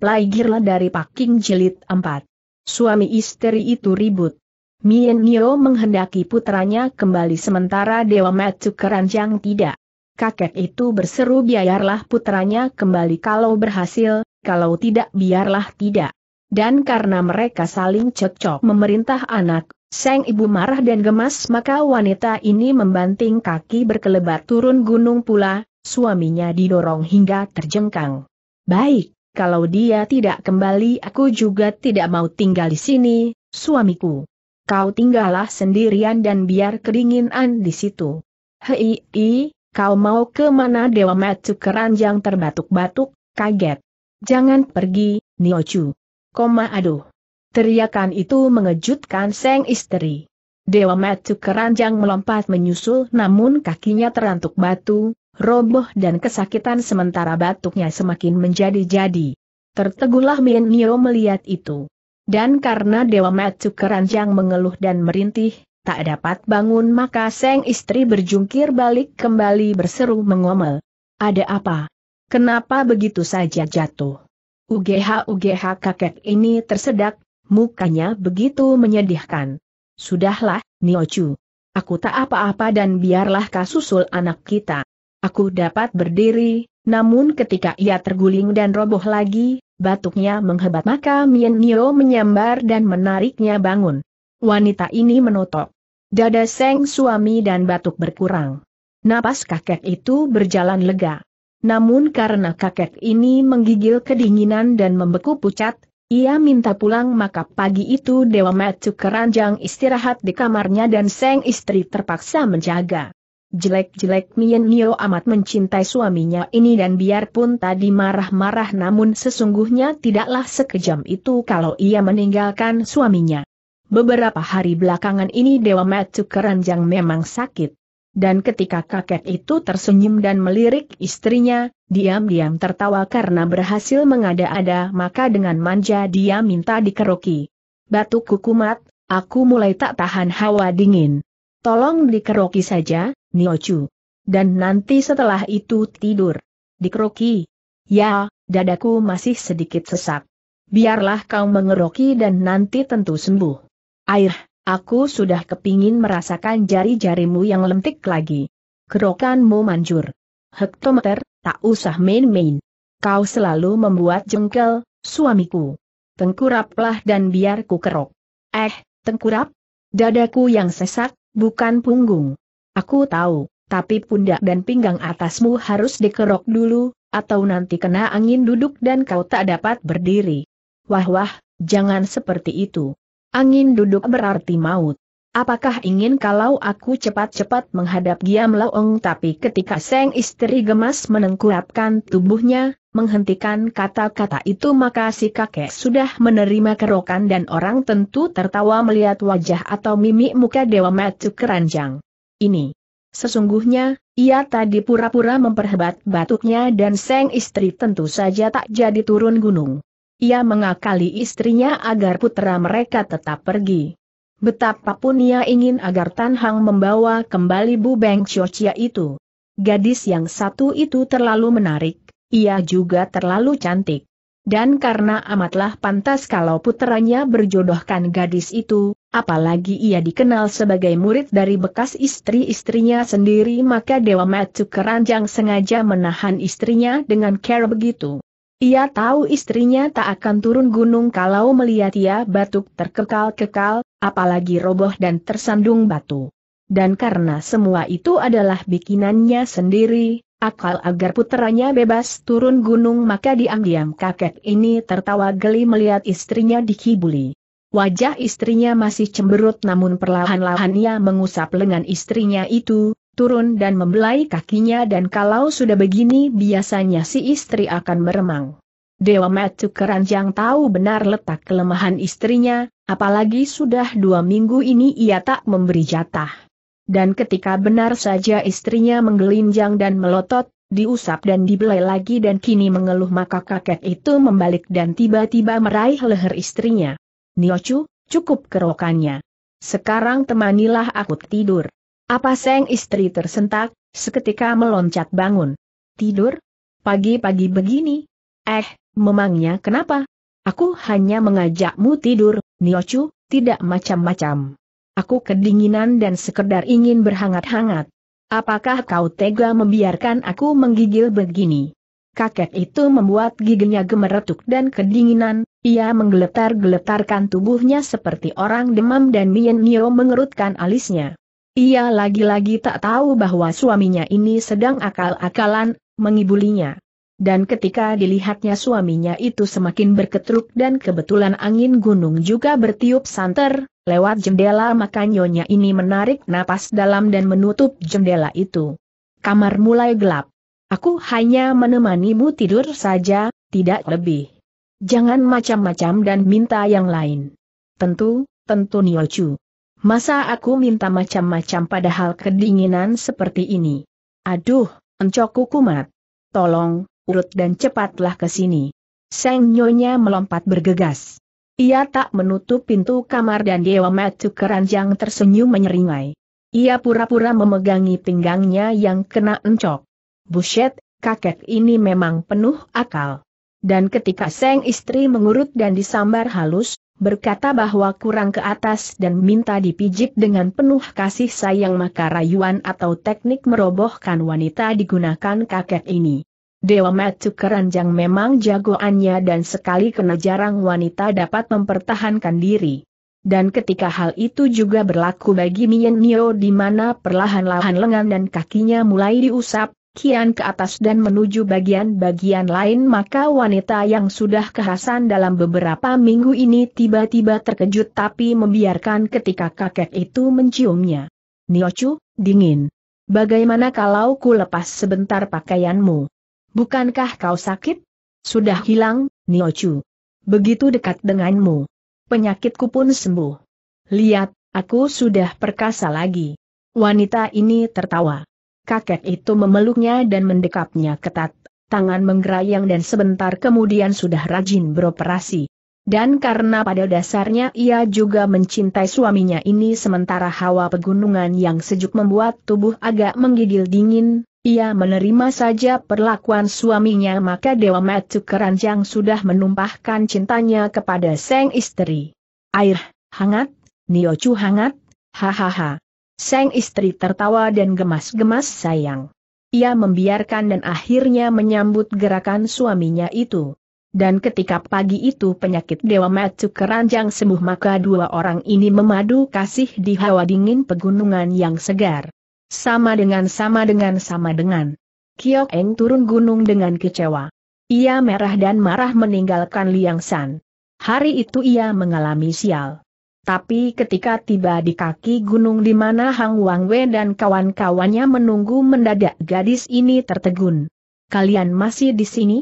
Plaigirla dari Paking Jilid 4. Suami istri itu ribut. Mien Nio menghendaki putranya kembali sementara Dewa Matsu keranjang tidak. Kakek itu berseru biarlah putranya kembali kalau berhasil, kalau tidak biarlah tidak. Dan karena mereka saling cocok memerintah anak, sang ibu marah dan gemas maka wanita ini membanting kaki berkelebat turun gunung pula, suaminya didorong hingga terjengkang. Baik, kalau dia tidak kembali aku juga tidak mau tinggal di sini, suamiku. Kau tinggallah sendirian dan biar kedinginan di situ. Hei, i, kau mau ke mana Dewa Matsu keranjang terbatuk-batuk, kaget. Jangan pergi, Niochu. Koma aduh. Teriakan itu mengejutkan seng istri. Dewa Matsu keranjang melompat menyusul namun kakinya terantuk batu, roboh dan kesakitan sementara batuknya semakin menjadi-jadi. Tertegulah Min Nio melihat itu. Dan karena Dewa Matsu keranjang mengeluh dan merintih, tak dapat bangun maka Seng istri berjungkir balik kembali berseru mengomel. Ada apa? Kenapa begitu saja jatuh? UGH-UGH kakek ini tersedak, mukanya begitu menyedihkan. Sudahlah, Niochu. Aku tak apa-apa dan biarlah kasusul anak kita. Aku dapat berdiri, namun ketika ia terguling dan roboh lagi, batuknya menghebat maka Mien Nio menyambar dan menariknya bangun. Wanita ini menotok. Dada Seng suami dan batuk berkurang. Napas kakek itu berjalan lega. Namun karena kakek ini menggigil kedinginan dan membeku pucat, ia minta pulang maka pagi itu Dewa Matsu keranjang istirahat di kamarnya dan Seng istri terpaksa menjaga. Jelek-jelek Mien Nio amat mencintai suaminya ini dan biarpun tadi marah-marah namun sesungguhnya tidaklah sekejam itu kalau ia meninggalkan suaminya. Beberapa hari belakangan ini Dewa Matu Keranjang memang sakit. Dan ketika kakek itu tersenyum dan melirik istrinya, diam-diam tertawa karena berhasil mengada-ada maka dengan manja dia minta dikeroki. Batu kukumat, aku mulai tak tahan hawa dingin. Tolong dikeroki saja, Niochu. Dan nanti setelah itu tidur. Dikeroki. Ya, dadaku masih sedikit sesak. Biarlah kau mengeroki dan nanti tentu sembuh. Air, aku sudah kepingin merasakan jari-jarimu yang lentik lagi. Kerokanmu manjur. Hektometer, tak usah main-main. Kau selalu membuat jengkel, suamiku. Tengkuraplah dan biarku kerok. Eh, tengkurap? Dadaku yang sesak, bukan punggung. Aku tahu, tapi pundak dan pinggang atasmu harus dikerok dulu, atau nanti kena angin duduk dan kau tak dapat berdiri. Wah wah, jangan seperti itu. Angin duduk berarti maut. Apakah ingin kalau aku cepat-cepat menghadap Giam Laong tapi ketika Seng istri gemas menengkurapkan tubuhnya, menghentikan kata-kata itu maka si kakek sudah menerima kerokan dan orang tentu tertawa melihat wajah atau mimik muka Dewa Matu Keranjang ini. Sesungguhnya, ia tadi pura-pura memperhebat batuknya dan sang istri tentu saja tak jadi turun gunung. Ia mengakali istrinya agar putera mereka tetap pergi. Betapapun ia ingin agar Tan Hang membawa kembali Bu Beng Chia itu. Gadis yang satu itu terlalu menarik, ia juga terlalu cantik. Dan karena amatlah pantas kalau puteranya berjodohkan gadis itu, Apalagi ia dikenal sebagai murid dari bekas istri-istrinya sendiri maka Dewa Matu Keranjang sengaja menahan istrinya dengan care begitu. Ia tahu istrinya tak akan turun gunung kalau melihat ia batuk terkekal-kekal, apalagi roboh dan tersandung batu. Dan karena semua itu adalah bikinannya sendiri, akal agar putranya bebas turun gunung maka diam-diam kakek ini tertawa geli melihat istrinya dikibuli. Wajah istrinya masih cemberut namun perlahan-lahan ia mengusap lengan istrinya itu, turun dan membelai kakinya dan kalau sudah begini biasanya si istri akan meremang. Dewa Matu Keranjang tahu benar letak kelemahan istrinya, apalagi sudah dua minggu ini ia tak memberi jatah. Dan ketika benar saja istrinya menggelinjang dan melotot, diusap dan dibelai lagi dan kini mengeluh maka kakek itu membalik dan tiba-tiba meraih leher istrinya. Niochu, cukup kerokannya. Sekarang temanilah aku tidur. Apa seng istri tersentak, seketika meloncat bangun. Tidur? Pagi-pagi begini? Eh, memangnya kenapa? Aku hanya mengajakmu tidur, Niochu, tidak macam-macam. Aku kedinginan dan sekedar ingin berhangat-hangat. Apakah kau tega membiarkan aku menggigil begini? kakek itu membuat giginya gemeretuk dan kedinginan, ia menggeletar-geletarkan tubuhnya seperti orang demam dan Mien Nio mengerutkan alisnya. Ia lagi-lagi tak tahu bahwa suaminya ini sedang akal-akalan, mengibulinya. Dan ketika dilihatnya suaminya itu semakin berketruk dan kebetulan angin gunung juga bertiup santer, lewat jendela maka nyonya ini menarik napas dalam dan menutup jendela itu. Kamar mulai gelap. Aku hanya menemanimu tidur saja, tidak lebih. Jangan macam-macam dan minta yang lain. Tentu, tentu Niochu. Masa aku minta macam-macam padahal kedinginan seperti ini. Aduh, encokku kumat. Tolong, urut dan cepatlah ke sini. Seng Nyonya melompat bergegas. Ia tak menutup pintu kamar dan Dewa Matu Keranjang tersenyum menyeringai. Ia pura-pura memegangi pinggangnya yang kena encok. Buset, kakek ini memang penuh akal. Dan ketika sang istri mengurut dan disambar halus, berkata bahwa kurang ke atas dan minta dipijit dengan penuh kasih sayang maka rayuan atau teknik merobohkan wanita digunakan kakek ini. Dewa Matu Keranjang memang jagoannya dan sekali kena jarang wanita dapat mempertahankan diri. Dan ketika hal itu juga berlaku bagi Mien Nio di mana perlahan-lahan lengan dan kakinya mulai diusap, kian ke atas dan menuju bagian-bagian lain maka wanita yang sudah kehasan dalam beberapa minggu ini tiba-tiba terkejut tapi membiarkan ketika kakek itu menciumnya. Niochu, dingin. Bagaimana kalau ku lepas sebentar pakaianmu? Bukankah kau sakit? Sudah hilang, Niochu. Begitu dekat denganmu. Penyakitku pun sembuh. Lihat, aku sudah perkasa lagi. Wanita ini tertawa kakek itu memeluknya dan mendekapnya ketat, tangan menggerayang dan sebentar kemudian sudah rajin beroperasi. Dan karena pada dasarnya ia juga mencintai suaminya ini sementara hawa pegunungan yang sejuk membuat tubuh agak menggigil dingin, ia menerima saja perlakuan suaminya maka Dewa Matu Keranjang sudah menumpahkan cintanya kepada sang istri. Air, hangat, Niochu hangat, hahaha. Seng istri tertawa dan gemas-gemas sayang. Ia membiarkan dan akhirnya menyambut gerakan suaminya itu. Dan ketika pagi itu penyakit Dewa Matsu keranjang sembuh maka dua orang ini memadu kasih di hawa dingin pegunungan yang segar. Sama dengan sama dengan sama dengan. Kiok Eng turun gunung dengan kecewa. Ia merah dan marah meninggalkan Liang San. Hari itu ia mengalami sial. Tapi ketika tiba di kaki gunung di mana Hang Wang Wei dan kawan-kawannya menunggu mendadak gadis ini tertegun. Kalian masih di sini?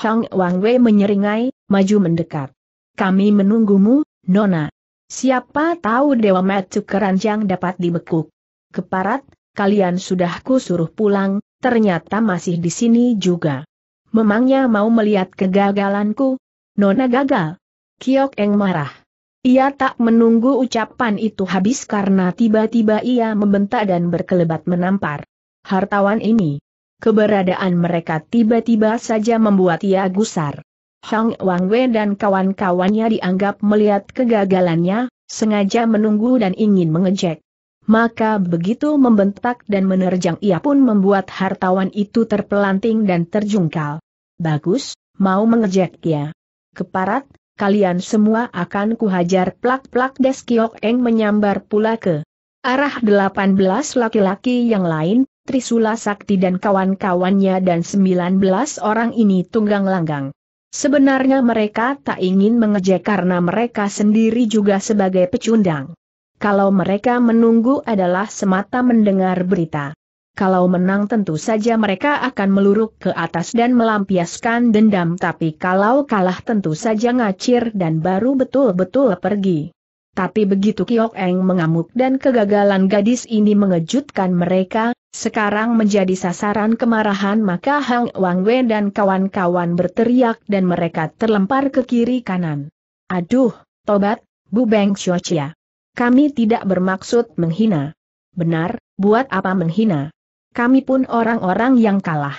Hang Wang Wei menyeringai, maju mendekat. Kami menunggumu, Nona. Siapa tahu Dewa Matsu keranjang dapat dibekuk. Keparat, kalian sudah kusuruh pulang, ternyata masih di sini juga. Memangnya mau melihat kegagalanku? Nona gagal. Kiok Eng marah. Ia tak menunggu ucapan itu habis karena tiba-tiba ia membentak dan berkelebat menampar. Hartawan ini. Keberadaan mereka tiba-tiba saja membuat ia gusar. Hang Wei dan kawan-kawannya dianggap melihat kegagalannya, sengaja menunggu dan ingin mengejek. Maka begitu membentak dan menerjang ia pun membuat hartawan itu terpelanting dan terjungkal. Bagus, mau mengejek ya. Keparat, kalian semua akan kuhajar plak-plak Deskiok Eng menyambar pula ke arah 18 laki-laki yang lain, Trisula Sakti dan kawan-kawannya dan 19 orang ini tunggang langgang. Sebenarnya mereka tak ingin mengejek karena mereka sendiri juga sebagai pecundang. Kalau mereka menunggu adalah semata mendengar berita. Kalau menang tentu saja mereka akan meluruk ke atas dan melampiaskan dendam tapi kalau kalah tentu saja ngacir dan baru betul-betul pergi. Tapi begitu Kiok Eng mengamuk dan kegagalan gadis ini mengejutkan mereka, sekarang menjadi sasaran kemarahan maka Hang Wang Wei dan kawan-kawan berteriak dan mereka terlempar ke kiri kanan. Aduh, tobat, Bu Beng Xiochia. Kami tidak bermaksud menghina. Benar, buat apa menghina? Kami pun orang-orang yang kalah.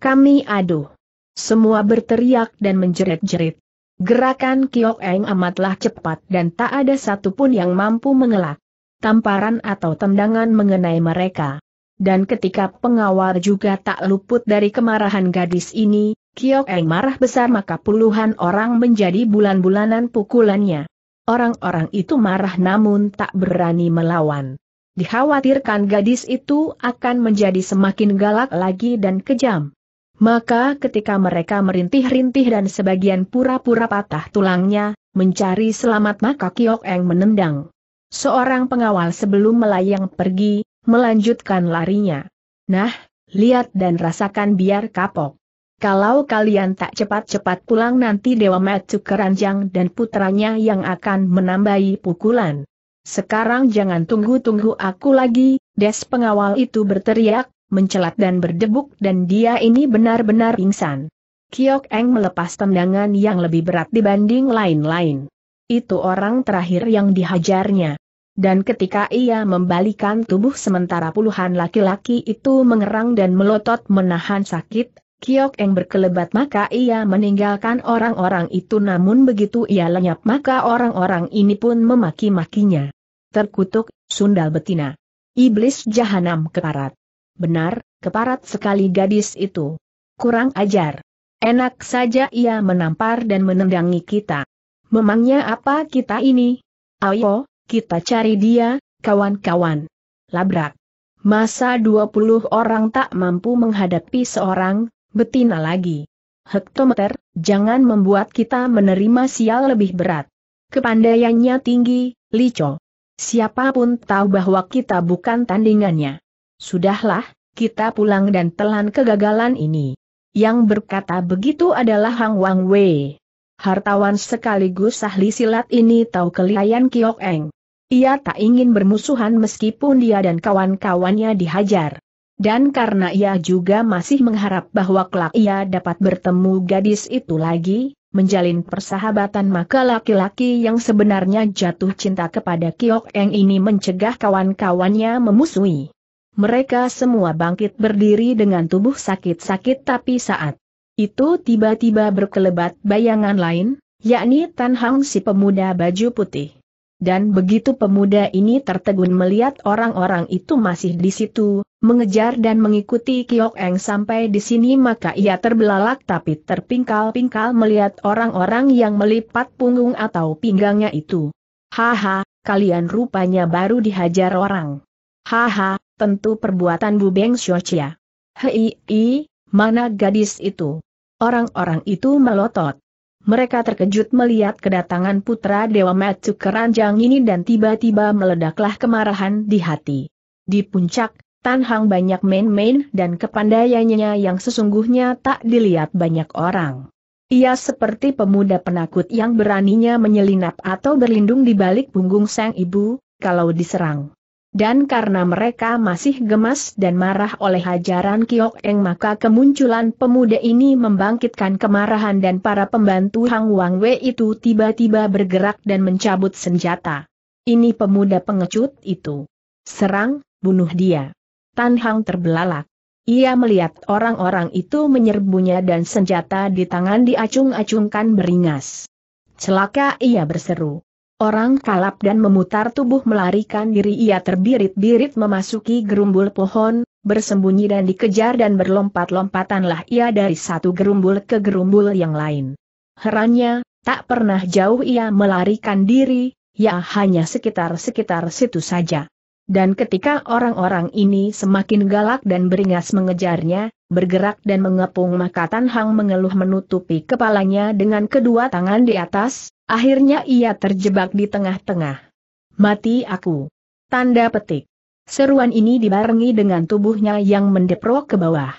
Kami aduh. Semua berteriak dan menjerit-jerit. Gerakan Kiok Eng amatlah cepat dan tak ada satupun yang mampu mengelak. Tamparan atau tendangan mengenai mereka. Dan ketika pengawal juga tak luput dari kemarahan gadis ini, Kiok Eng marah besar maka puluhan orang menjadi bulan-bulanan pukulannya. Orang-orang itu marah namun tak berani melawan. Dikhawatirkan gadis itu akan menjadi semakin galak lagi dan kejam. Maka ketika mereka merintih-rintih dan sebagian pura-pura patah tulangnya, mencari selamat maka Kiok Eng menendang. Seorang pengawal sebelum melayang pergi, melanjutkan larinya. Nah, lihat dan rasakan biar kapok. Kalau kalian tak cepat-cepat pulang nanti Dewa Matsu Keranjang dan putranya yang akan menambahi pukulan. Sekarang jangan tunggu-tunggu aku lagi, des pengawal itu berteriak, mencelat dan berdebuk dan dia ini benar-benar pingsan. Kiok Eng melepas tendangan yang lebih berat dibanding lain-lain. Itu orang terakhir yang dihajarnya. Dan ketika ia membalikan tubuh sementara puluhan laki-laki itu mengerang dan melotot menahan sakit, Kiok Eng berkelebat maka ia meninggalkan orang-orang itu namun begitu ia lenyap maka orang-orang ini pun memaki-makinya. Terkutuk, sundal betina. Iblis jahanam keparat. Benar, keparat sekali gadis itu. Kurang ajar. Enak saja ia menampar dan menendangi kita. Memangnya apa kita ini? Ayo, kita cari dia, kawan-kawan. Labrak. Masa 20 orang tak mampu menghadapi seorang, Betina lagi. Hektometer, jangan membuat kita menerima sial lebih berat. Kepandaiannya tinggi, Lico. Siapapun tahu bahwa kita bukan tandingannya. Sudahlah, kita pulang dan telan kegagalan ini. Yang berkata begitu adalah Hang Wang Wei. Hartawan sekaligus ahli silat ini tahu kelihayan Kiok Eng. Ia tak ingin bermusuhan meskipun dia dan kawan-kawannya dihajar. Dan karena ia juga masih mengharap bahwa kelak ia dapat bertemu gadis itu lagi, menjalin persahabatan maka laki-laki yang sebenarnya jatuh cinta kepada Kiok Eng ini mencegah kawan-kawannya memusuhi. Mereka semua bangkit berdiri dengan tubuh sakit-sakit tapi saat itu tiba-tiba berkelebat bayangan lain, yakni Tan Hang si pemuda baju putih dan begitu pemuda ini tertegun melihat orang-orang itu masih di situ, mengejar dan mengikuti Kiok Eng sampai di sini maka ia terbelalak tapi terpingkal-pingkal melihat orang-orang yang melipat punggung atau pinggangnya itu. Haha, kalian rupanya baru dihajar orang. Haha, tentu perbuatan Bu Beng Xiaochia. Hei, mana gadis itu? Orang-orang itu melotot. Mereka terkejut melihat kedatangan putra Dewa ke keranjang ini dan tiba-tiba meledaklah kemarahan di hati. Di puncak, Tan Hang banyak main-main dan kepandaiannya yang sesungguhnya tak dilihat banyak orang. Ia seperti pemuda penakut yang beraninya menyelinap atau berlindung di balik punggung sang ibu, kalau diserang. Dan karena mereka masih gemas dan marah oleh hajaran Kiok Eng maka kemunculan pemuda ini membangkitkan kemarahan dan para pembantu Hang Wang Wei itu tiba-tiba bergerak dan mencabut senjata. Ini pemuda pengecut itu. Serang, bunuh dia. Tan Hang terbelalak. Ia melihat orang-orang itu menyerbunya dan senjata di tangan diacung-acungkan beringas. Celaka ia berseru. Orang kalap dan memutar tubuh melarikan diri ia terbirit-birit memasuki gerumbul pohon, bersembunyi dan dikejar dan berlompat-lompatanlah ia dari satu gerumbul ke gerumbul yang lain. Herannya, tak pernah jauh ia melarikan diri, ya hanya sekitar-sekitar situ saja. Dan ketika orang-orang ini semakin galak dan beringas mengejarnya, bergerak dan mengepung maka Tan Hang mengeluh menutupi kepalanya dengan kedua tangan di atas, akhirnya ia terjebak di tengah-tengah. Mati aku. Tanda petik. Seruan ini dibarengi dengan tubuhnya yang mendeprok ke bawah.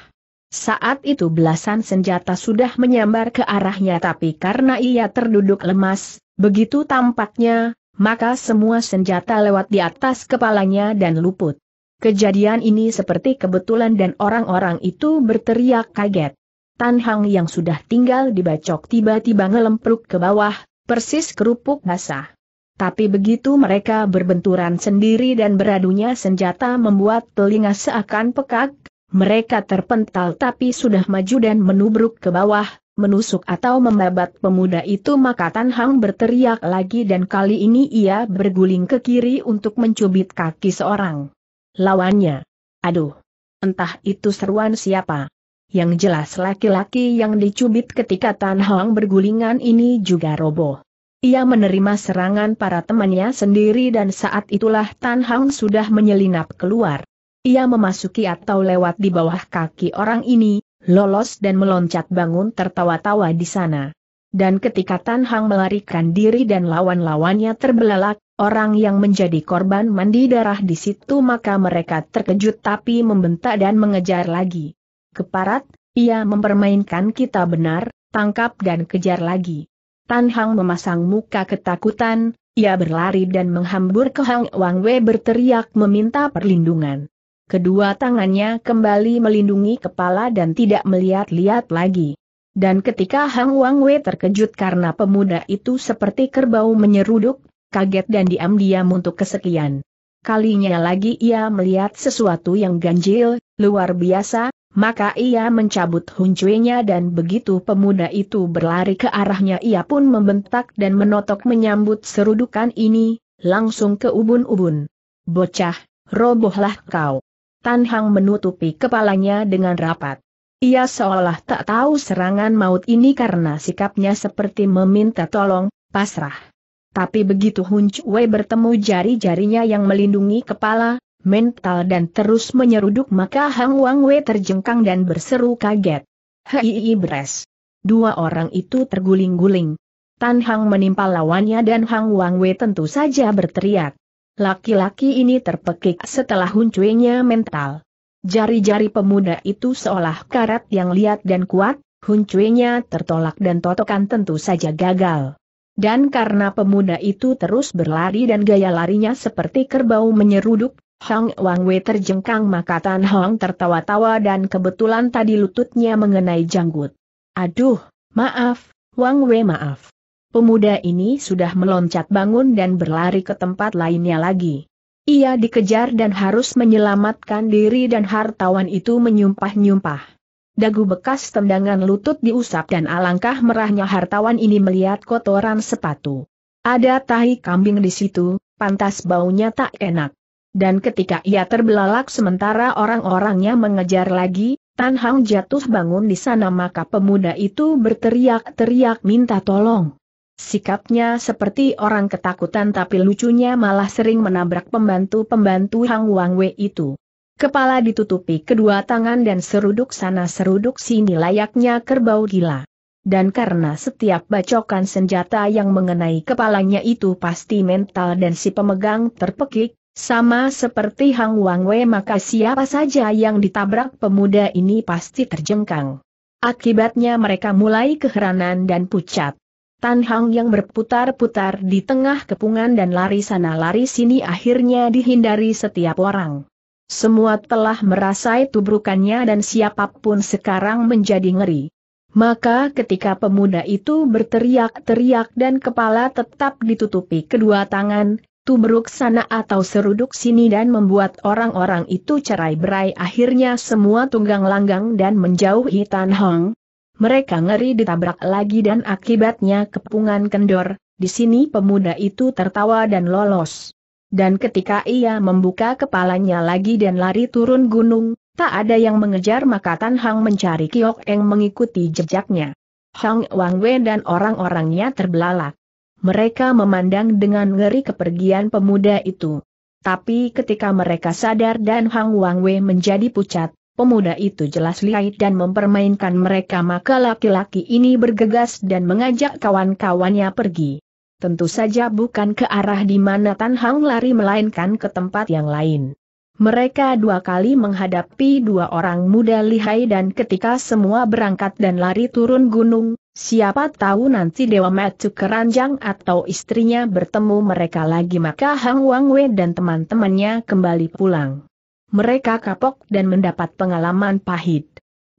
Saat itu belasan senjata sudah menyambar ke arahnya tapi karena ia terduduk lemas, begitu tampaknya, maka semua senjata lewat di atas kepalanya dan luput. Kejadian ini seperti kebetulan dan orang-orang itu berteriak kaget. Tan Hang yang sudah tinggal dibacok tiba-tiba ngelempruk ke bawah, persis kerupuk basah. Tapi begitu mereka berbenturan sendiri dan beradunya senjata membuat telinga seakan pekak, mereka terpental tapi sudah maju dan menubruk ke bawah, menusuk atau membabat pemuda itu maka Tan Hang berteriak lagi dan kali ini ia berguling ke kiri untuk mencubit kaki seorang lawannya. Aduh, entah itu seruan siapa. Yang jelas laki-laki yang dicubit ketika Tan Hang bergulingan ini juga roboh. Ia menerima serangan para temannya sendiri dan saat itulah Tan Hang sudah menyelinap keluar. Ia memasuki atau lewat di bawah kaki orang ini, lolos dan meloncat bangun tertawa-tawa di sana. Dan ketika Tan Hang melarikan diri dan lawan-lawannya terbelalak, orang yang menjadi korban mandi darah di situ maka mereka terkejut tapi membentak dan mengejar lagi. Keparat, ia mempermainkan kita benar, tangkap dan kejar lagi. Tan Hang memasang muka ketakutan, ia berlari dan menghambur ke Hang Wang Wei berteriak meminta perlindungan kedua tangannya kembali melindungi kepala dan tidak melihat-lihat lagi. Dan ketika Hang Wang Wei terkejut karena pemuda itu seperti kerbau menyeruduk, kaget dan diam-diam untuk kesekian. Kalinya lagi ia melihat sesuatu yang ganjil, luar biasa, maka ia mencabut huncuenya dan begitu pemuda itu berlari ke arahnya ia pun membentak dan menotok menyambut serudukan ini, langsung ke ubun-ubun. Bocah, robohlah kau. Tan Hang menutupi kepalanya dengan rapat. Ia seolah tak tahu serangan maut ini karena sikapnya seperti meminta tolong, pasrah. Tapi begitu Hun Wei bertemu jari-jarinya yang melindungi kepala, mental dan terus menyeruduk maka Hang Wang Wei terjengkang dan berseru kaget. Hei beres. Dua orang itu terguling-guling. Tan Hang menimpa lawannya dan Hang Wang Wei tentu saja berteriak. Laki-laki ini terpekik setelah huncuenya mental. Jari-jari pemuda itu seolah karat yang liat dan kuat, huncuinya tertolak dan totokan tentu saja gagal. Dan karena pemuda itu terus berlari dan gaya larinya seperti kerbau menyeruduk, Hong Wang Wei terjengkang maka Tan Hong tertawa-tawa dan kebetulan tadi lututnya mengenai janggut. Aduh, maaf, Wang Wei maaf. Pemuda ini sudah meloncat bangun dan berlari ke tempat lainnya lagi. Ia dikejar dan harus menyelamatkan diri dan hartawan itu menyumpah-nyumpah. Dagu bekas tendangan lutut diusap dan alangkah merahnya hartawan ini melihat kotoran sepatu. Ada tahi kambing di situ, pantas baunya tak enak. Dan ketika ia terbelalak sementara orang-orangnya mengejar lagi, Tan Hang jatuh bangun di sana maka pemuda itu berteriak-teriak minta tolong. Sikapnya seperti orang ketakutan tapi lucunya malah sering menabrak pembantu-pembantu Hang Wang Wei itu. Kepala ditutupi kedua tangan dan seruduk sana seruduk sini layaknya kerbau gila. Dan karena setiap bacokan senjata yang mengenai kepalanya itu pasti mental dan si pemegang terpekik, sama seperti Hang Wang Wei maka siapa saja yang ditabrak pemuda ini pasti terjengkang. Akibatnya mereka mulai keheranan dan pucat. Tan Hang yang berputar-putar di tengah kepungan dan lari sana lari sini akhirnya dihindari setiap orang. Semua telah merasai tubrukannya dan siapapun sekarang menjadi ngeri. Maka ketika pemuda itu berteriak-teriak dan kepala tetap ditutupi kedua tangan, tubruk sana atau seruduk sini dan membuat orang-orang itu cerai berai akhirnya semua tunggang langgang dan menjauhi Tan Hang. Mereka ngeri ditabrak lagi dan akibatnya kepungan kendor, di sini pemuda itu tertawa dan lolos. Dan ketika ia membuka kepalanya lagi dan lari turun gunung, tak ada yang mengejar maka Tan Hang mencari Kiok Eng mengikuti jejaknya. Hang Wang Wei dan orang-orangnya terbelalak. Mereka memandang dengan ngeri kepergian pemuda itu. Tapi ketika mereka sadar dan Hang Wang Wei menjadi pucat, Pemuda itu jelas lihai dan mempermainkan mereka maka laki-laki ini bergegas dan mengajak kawan-kawannya pergi. Tentu saja bukan ke arah di mana Tan Hang lari melainkan ke tempat yang lain. Mereka dua kali menghadapi dua orang muda lihai dan ketika semua berangkat dan lari turun gunung, siapa tahu nanti Dewa Matsu Keranjang atau istrinya bertemu mereka lagi maka Hang Wang Wei dan teman-temannya kembali pulang mereka kapok dan mendapat pengalaman pahit.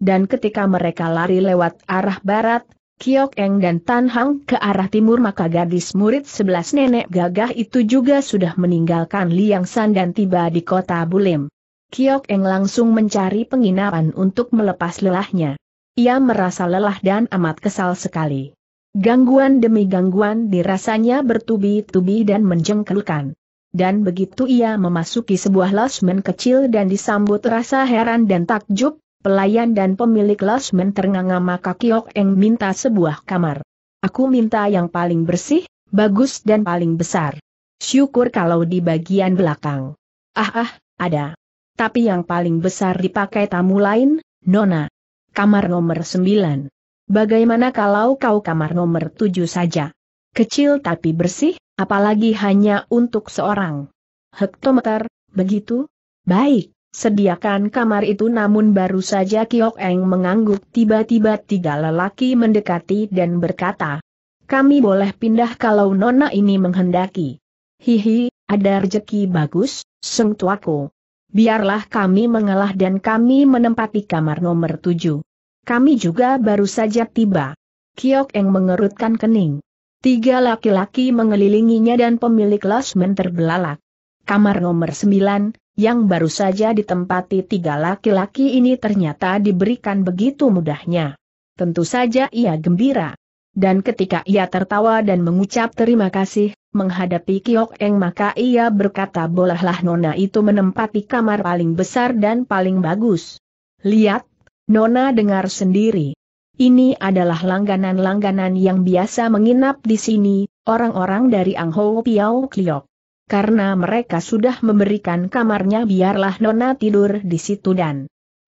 Dan ketika mereka lari lewat arah barat, Kiok Eng dan Tan Hang ke arah timur maka gadis murid sebelas nenek gagah itu juga sudah meninggalkan Liang San dan tiba di kota Bulim. Kiok Eng langsung mencari penginapan untuk melepas lelahnya. Ia merasa lelah dan amat kesal sekali. Gangguan demi gangguan dirasanya bertubi-tubi dan menjengkelkan dan begitu ia memasuki sebuah losmen kecil dan disambut rasa heran dan takjub, pelayan dan pemilik losmen ternganga maka Kiok Eng minta sebuah kamar. Aku minta yang paling bersih, bagus dan paling besar. Syukur kalau di bagian belakang. Ah ah, ada. Tapi yang paling besar dipakai tamu lain, Nona. Kamar nomor 9. Bagaimana kalau kau kamar nomor 7 saja? Kecil tapi bersih, apalagi hanya untuk seorang. Hektometer, begitu? Baik, sediakan kamar itu namun baru saja Kiok Eng mengangguk tiba-tiba tiga lelaki mendekati dan berkata. Kami boleh pindah kalau Nona ini menghendaki. Hihi, ada rejeki bagus, seng tuaku. Biarlah kami mengalah dan kami menempati kamar nomor tujuh. Kami juga baru saja tiba. Kiok Eng mengerutkan kening. Tiga laki-laki mengelilinginya dan pemilik losmen terbelalak. Kamar nomor sembilan, yang baru saja ditempati tiga laki-laki ini ternyata diberikan begitu mudahnya. Tentu saja ia gembira. Dan ketika ia tertawa dan mengucap terima kasih, menghadapi Kiok Eng maka ia berkata bolehlah Nona itu menempati kamar paling besar dan paling bagus. Lihat, Nona dengar sendiri. Ini adalah langganan-langganan yang biasa menginap di sini, orang-orang dari Angho Piao Kliok. Karena mereka sudah memberikan kamarnya biarlah Nona tidur di situ dan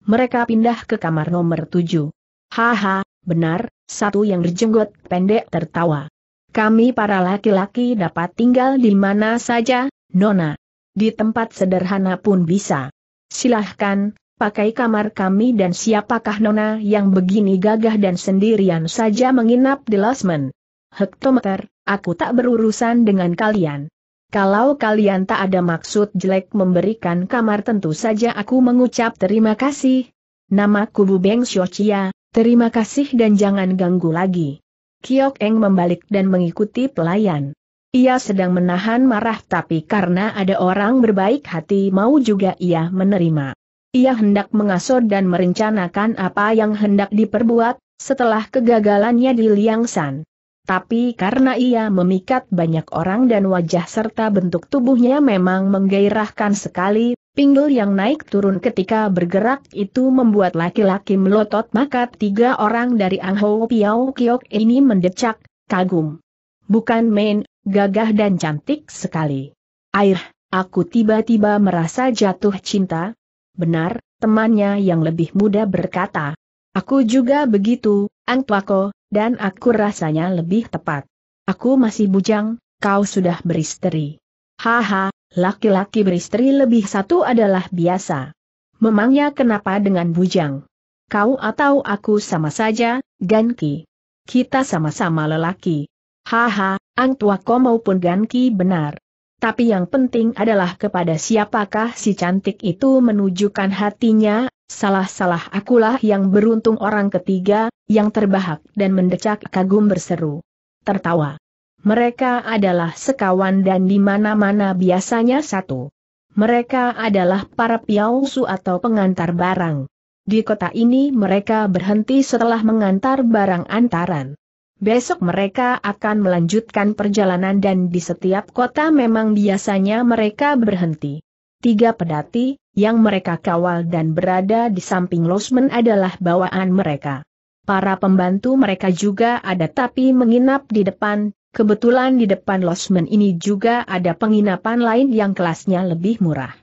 mereka pindah ke kamar nomor tujuh. Haha, benar, satu yang berjenggot pendek tertawa. Kami para laki-laki dapat tinggal di mana saja, Nona. Di tempat sederhana pun bisa. Silahkan, pakai kamar kami dan siapakah nona yang begini gagah dan sendirian saja menginap di Lasmen. Hektometer, aku tak berurusan dengan kalian. Kalau kalian tak ada maksud jelek memberikan kamar tentu saja aku mengucap terima kasih. Namaku Beng Xiochia, terima kasih dan jangan ganggu lagi. Kiok Eng membalik dan mengikuti pelayan. Ia sedang menahan marah tapi karena ada orang berbaik hati mau juga ia menerima. Ia hendak mengasor dan merencanakan apa yang hendak diperbuat, setelah kegagalannya di San. Tapi karena ia memikat banyak orang dan wajah serta bentuk tubuhnya memang menggairahkan sekali, pinggul yang naik turun ketika bergerak itu membuat laki-laki melotot maka tiga orang dari Ang Ho Piao Kiok ini mendecak, kagum. Bukan main, gagah dan cantik sekali. Air, aku tiba-tiba merasa jatuh cinta, Benar, temannya yang lebih muda berkata. Aku juga begitu, Ang Tuako, dan aku rasanya lebih tepat. Aku masih bujang, kau sudah beristri. Haha, laki-laki beristri lebih satu adalah biasa. Memangnya kenapa dengan bujang? Kau atau aku sama saja, Ganki. Kita sama-sama lelaki. Haha, Ang Tuako maupun Ganki benar tapi yang penting adalah kepada siapakah si cantik itu menunjukkan hatinya, salah-salah akulah yang beruntung orang ketiga, yang terbahak dan mendecak kagum berseru. Tertawa. Mereka adalah sekawan dan di mana-mana biasanya satu. Mereka adalah para piausu atau pengantar barang. Di kota ini mereka berhenti setelah mengantar barang antaran. Besok mereka akan melanjutkan perjalanan dan di setiap kota memang biasanya mereka berhenti. Tiga pedati, yang mereka kawal dan berada di samping losmen adalah bawaan mereka. Para pembantu mereka juga ada tapi menginap di depan, kebetulan di depan losmen ini juga ada penginapan lain yang kelasnya lebih murah.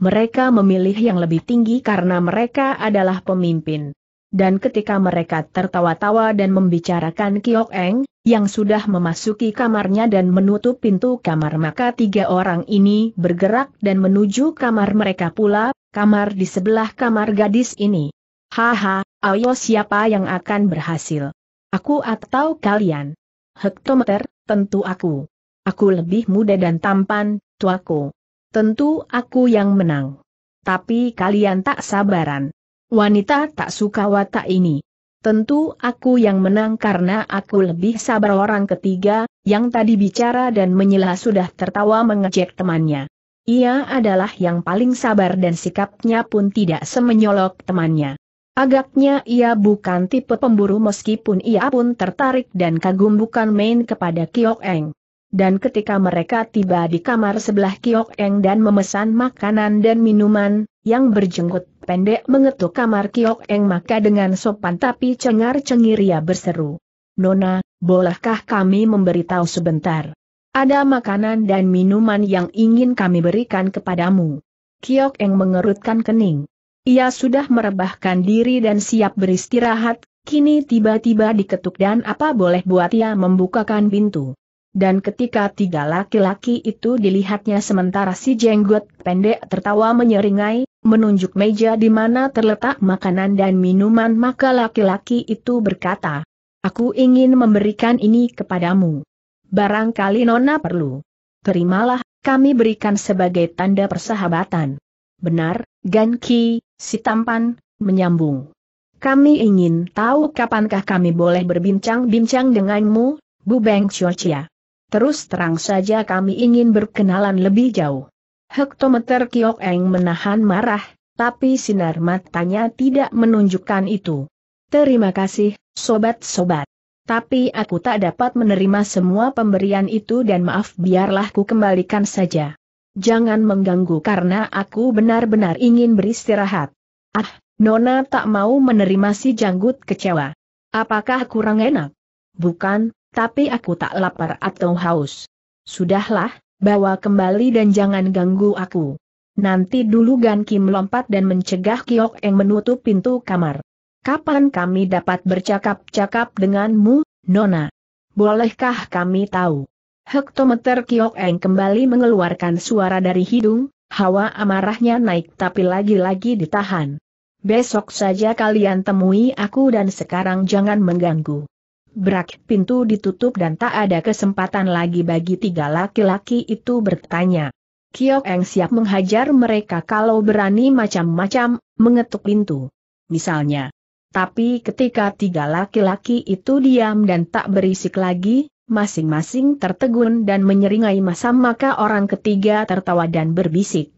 Mereka memilih yang lebih tinggi karena mereka adalah pemimpin dan ketika mereka tertawa-tawa dan membicarakan Kiok Eng, yang sudah memasuki kamarnya dan menutup pintu kamar maka tiga orang ini bergerak dan menuju kamar mereka pula, kamar di sebelah kamar gadis ini. Haha, ayo siapa yang akan berhasil? Aku atau kalian? Hektometer, tentu aku. Aku lebih muda dan tampan, tuaku. Tentu aku yang menang. Tapi kalian tak sabaran. Wanita tak suka watak ini. Tentu aku yang menang karena aku lebih sabar orang ketiga, yang tadi bicara dan menyela sudah tertawa mengejek temannya. Ia adalah yang paling sabar dan sikapnya pun tidak semenyolok temannya. Agaknya ia bukan tipe pemburu meskipun ia pun tertarik dan kagum bukan main kepada Kiok Eng. Dan ketika mereka tiba di kamar sebelah Kiok Eng dan memesan makanan dan minuman, yang berjenggot pendek mengetuk kamar Kiok Eng maka dengan sopan tapi cengar-cengir ia berseru. Nona, bolehkah kami memberitahu sebentar? Ada makanan dan minuman yang ingin kami berikan kepadamu. Kiok Eng mengerutkan kening. Ia sudah merebahkan diri dan siap beristirahat, kini tiba-tiba diketuk dan apa boleh buat ia membukakan pintu dan ketika tiga laki-laki itu dilihatnya sementara si jenggot pendek tertawa menyeringai, menunjuk meja di mana terletak makanan dan minuman maka laki-laki itu berkata, Aku ingin memberikan ini kepadamu. Barangkali Nona perlu. Terimalah, kami berikan sebagai tanda persahabatan. Benar, Gan si tampan, menyambung. Kami ingin tahu kapankah kami boleh berbincang-bincang denganmu, Bu Beng Chorcia. Terus terang saja kami ingin berkenalan lebih jauh. Hektometer Kiok Eng menahan marah, tapi sinar matanya tidak menunjukkan itu. Terima kasih, sobat-sobat. Tapi aku tak dapat menerima semua pemberian itu dan maaf biarlah ku kembalikan saja. Jangan mengganggu karena aku benar-benar ingin beristirahat. Ah, Nona tak mau menerima si janggut kecewa. Apakah kurang enak? Bukan, tapi aku tak lapar atau haus. Sudahlah, bawa kembali dan jangan ganggu aku. Nanti dulu Gan Kim lompat dan mencegah Kiok Eng menutup pintu kamar. Kapan kami dapat bercakap-cakap denganmu, Nona? Bolehkah kami tahu? Hektometer Kiok Eng kembali mengeluarkan suara dari hidung, hawa amarahnya naik tapi lagi-lagi ditahan. Besok saja kalian temui aku dan sekarang jangan mengganggu. Brak, pintu ditutup dan tak ada kesempatan lagi bagi tiga laki-laki itu bertanya. Kiok Eng siap menghajar mereka kalau berani macam-macam, mengetuk pintu. Misalnya. Tapi ketika tiga laki-laki itu diam dan tak berisik lagi, masing-masing tertegun dan menyeringai masa maka orang ketiga tertawa dan berbisik.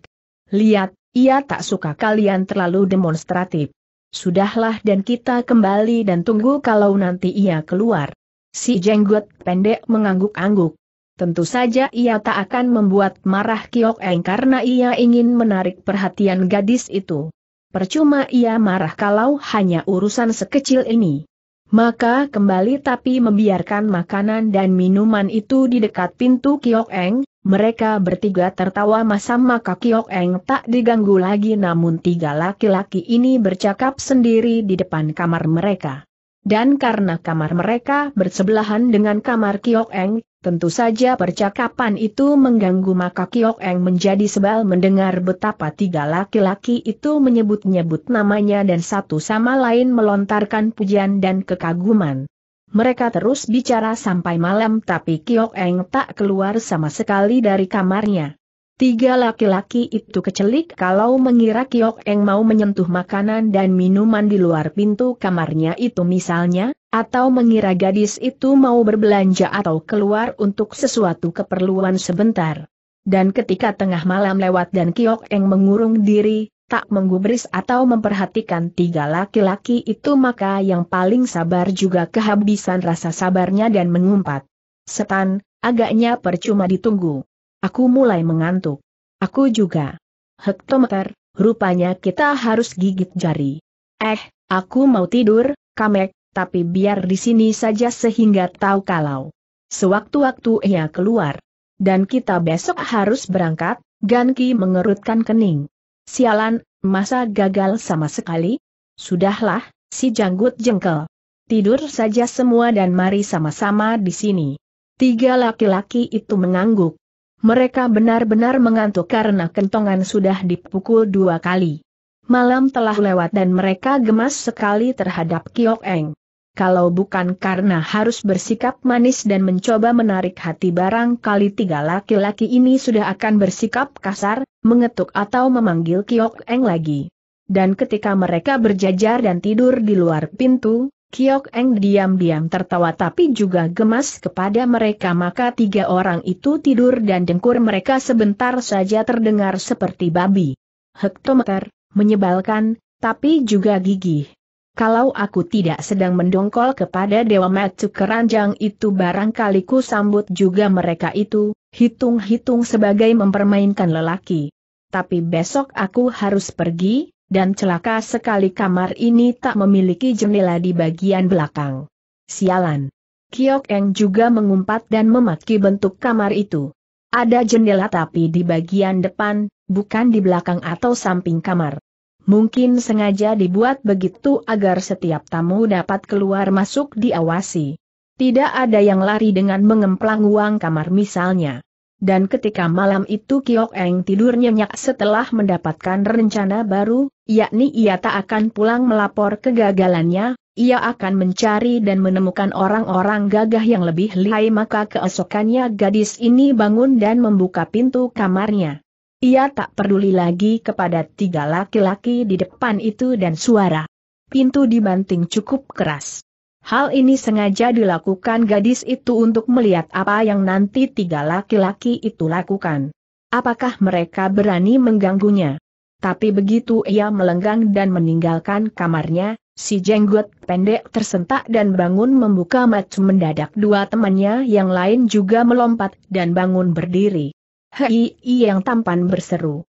Lihat, ia tak suka kalian terlalu demonstratif. Sudahlah dan kita kembali dan tunggu kalau nanti ia keluar. Si jenggot pendek mengangguk-angguk. Tentu saja ia tak akan membuat marah Kiok Eng karena ia ingin menarik perhatian gadis itu. Percuma ia marah kalau hanya urusan sekecil ini. Maka kembali tapi membiarkan makanan dan minuman itu di dekat pintu Kiok Eng, mereka bertiga tertawa masam maka Kiok Eng tak diganggu lagi namun tiga laki-laki ini bercakap sendiri di depan kamar mereka. Dan karena kamar mereka bersebelahan dengan kamar Kiok Eng, Tentu saja percakapan itu mengganggu maka Kiok Eng menjadi sebal mendengar betapa tiga laki-laki itu menyebut-nyebut namanya dan satu sama lain melontarkan pujian dan kekaguman. Mereka terus bicara sampai malam tapi Kiok Eng tak keluar sama sekali dari kamarnya. Tiga laki-laki itu kecelik kalau mengira Kiok Eng mau menyentuh makanan dan minuman di luar pintu kamarnya itu misalnya, atau mengira gadis itu mau berbelanja atau keluar untuk sesuatu keperluan sebentar. Dan ketika tengah malam lewat dan Kiok Eng mengurung diri, tak menggubris atau memperhatikan tiga laki-laki itu maka yang paling sabar juga kehabisan rasa sabarnya dan mengumpat. Setan, agaknya percuma ditunggu. Aku mulai mengantuk. Aku juga. Hektometer, rupanya kita harus gigit jari. Eh, aku mau tidur, Kamek, tapi biar di sini saja sehingga tahu kalau. Sewaktu-waktu ia keluar. Dan kita besok harus berangkat, Ganki mengerutkan kening. Sialan, masa gagal sama sekali? Sudahlah, si janggut jengkel. Tidur saja semua dan mari sama-sama di sini. Tiga laki-laki itu mengangguk. Mereka benar-benar mengantuk karena kentongan sudah dipukul dua kali. Malam telah lewat dan mereka gemas sekali terhadap Kiok Eng. Kalau bukan karena harus bersikap manis dan mencoba menarik hati barang kali tiga laki-laki ini sudah akan bersikap kasar, mengetuk atau memanggil Kiok Eng lagi. Dan ketika mereka berjajar dan tidur di luar pintu, Kiok Eng diam-diam tertawa tapi juga gemas kepada mereka maka tiga orang itu tidur dan dengkur mereka sebentar saja terdengar seperti babi. Hektometer, menyebalkan, tapi juga gigih. Kalau aku tidak sedang mendongkol kepada Dewa Matsu keranjang itu barangkali ku sambut juga mereka itu, hitung-hitung sebagai mempermainkan lelaki. Tapi besok aku harus pergi, dan celaka sekali kamar ini tak memiliki jendela di bagian belakang. Sialan. Kiok Eng juga mengumpat dan memaki bentuk kamar itu. Ada jendela tapi di bagian depan, bukan di belakang atau samping kamar. Mungkin sengaja dibuat begitu agar setiap tamu dapat keluar masuk diawasi. Tidak ada yang lari dengan mengemplang uang kamar misalnya dan ketika malam itu Kiok Eng tidur nyenyak setelah mendapatkan rencana baru, yakni ia tak akan pulang melapor kegagalannya, ia akan mencari dan menemukan orang-orang gagah yang lebih lihai maka keesokannya gadis ini bangun dan membuka pintu kamarnya. Ia tak peduli lagi kepada tiga laki-laki di depan itu dan suara. Pintu dibanting cukup keras. Hal ini sengaja dilakukan gadis itu untuk melihat apa yang nanti tiga laki-laki itu lakukan. Apakah mereka berani mengganggunya? Tapi begitu ia melenggang dan meninggalkan kamarnya, si jenggot pendek tersentak dan bangun membuka mata mendadak dua temannya yang lain juga melompat dan bangun berdiri. Hei, yang tampan berseru.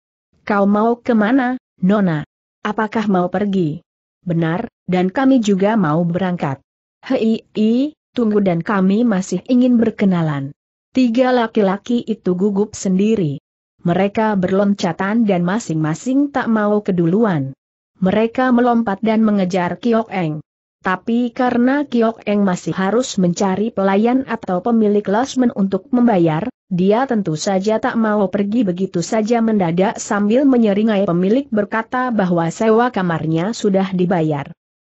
Kau mau kemana, Nona? Apakah mau pergi? Benar, dan kami juga mau berangkat. Hei, tunggu dan kami masih ingin berkenalan. Tiga laki-laki itu gugup sendiri. Mereka berloncatan dan masing-masing tak mau keduluan. Mereka melompat dan mengejar Kiok Eng. Tapi karena Kiok Eng masih harus mencari pelayan atau pemilik losmen untuk membayar, dia tentu saja tak mau pergi begitu saja mendadak sambil menyeringai pemilik berkata bahwa sewa kamarnya sudah dibayar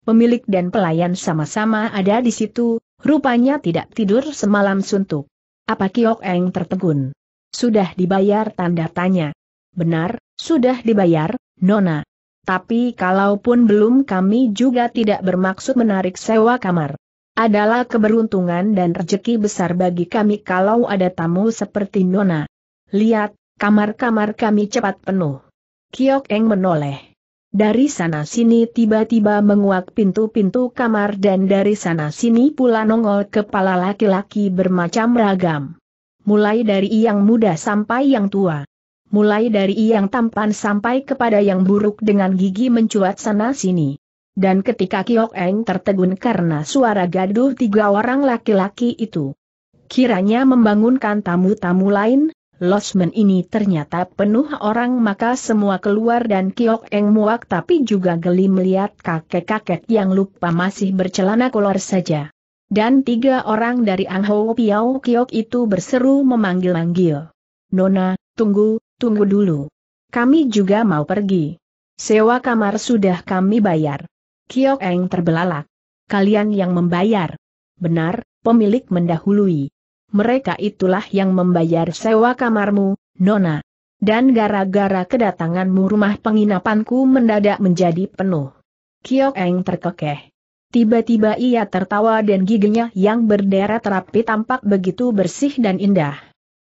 pemilik dan pelayan sama-sama ada di situ, rupanya tidak tidur semalam suntuk. Apa Kiok Eng tertegun? Sudah dibayar tanda tanya. Benar, sudah dibayar, Nona. Tapi kalaupun belum kami juga tidak bermaksud menarik sewa kamar. Adalah keberuntungan dan rezeki besar bagi kami kalau ada tamu seperti Nona. Lihat, kamar-kamar kami cepat penuh. Kiok Eng menoleh. Dari sana-sini tiba-tiba menguak pintu-pintu kamar dan dari sana-sini pula nongol kepala laki-laki bermacam ragam. Mulai dari yang muda sampai yang tua. Mulai dari yang tampan sampai kepada yang buruk dengan gigi mencuat sana-sini. Dan ketika Kiok Eng tertegun karena suara gaduh tiga orang laki-laki itu. Kiranya membangunkan tamu-tamu lain, Losmen ini ternyata penuh orang maka semua keluar dan Kiok Eng muak tapi juga geli melihat kakek-kakek yang lupa masih bercelana kolor saja. Dan tiga orang dari Ho Piao Kiok itu berseru memanggil-manggil. Nona, tunggu, tunggu dulu. Kami juga mau pergi. Sewa kamar sudah kami bayar. Kiok Eng terbelalak. Kalian yang membayar. Benar, pemilik mendahului mereka itulah yang membayar sewa kamarmu, Nona. Dan gara-gara kedatanganmu rumah penginapanku mendadak menjadi penuh. Kiok Eng terkekeh. Tiba-tiba ia tertawa dan giginya yang berderet rapi tampak begitu bersih dan indah.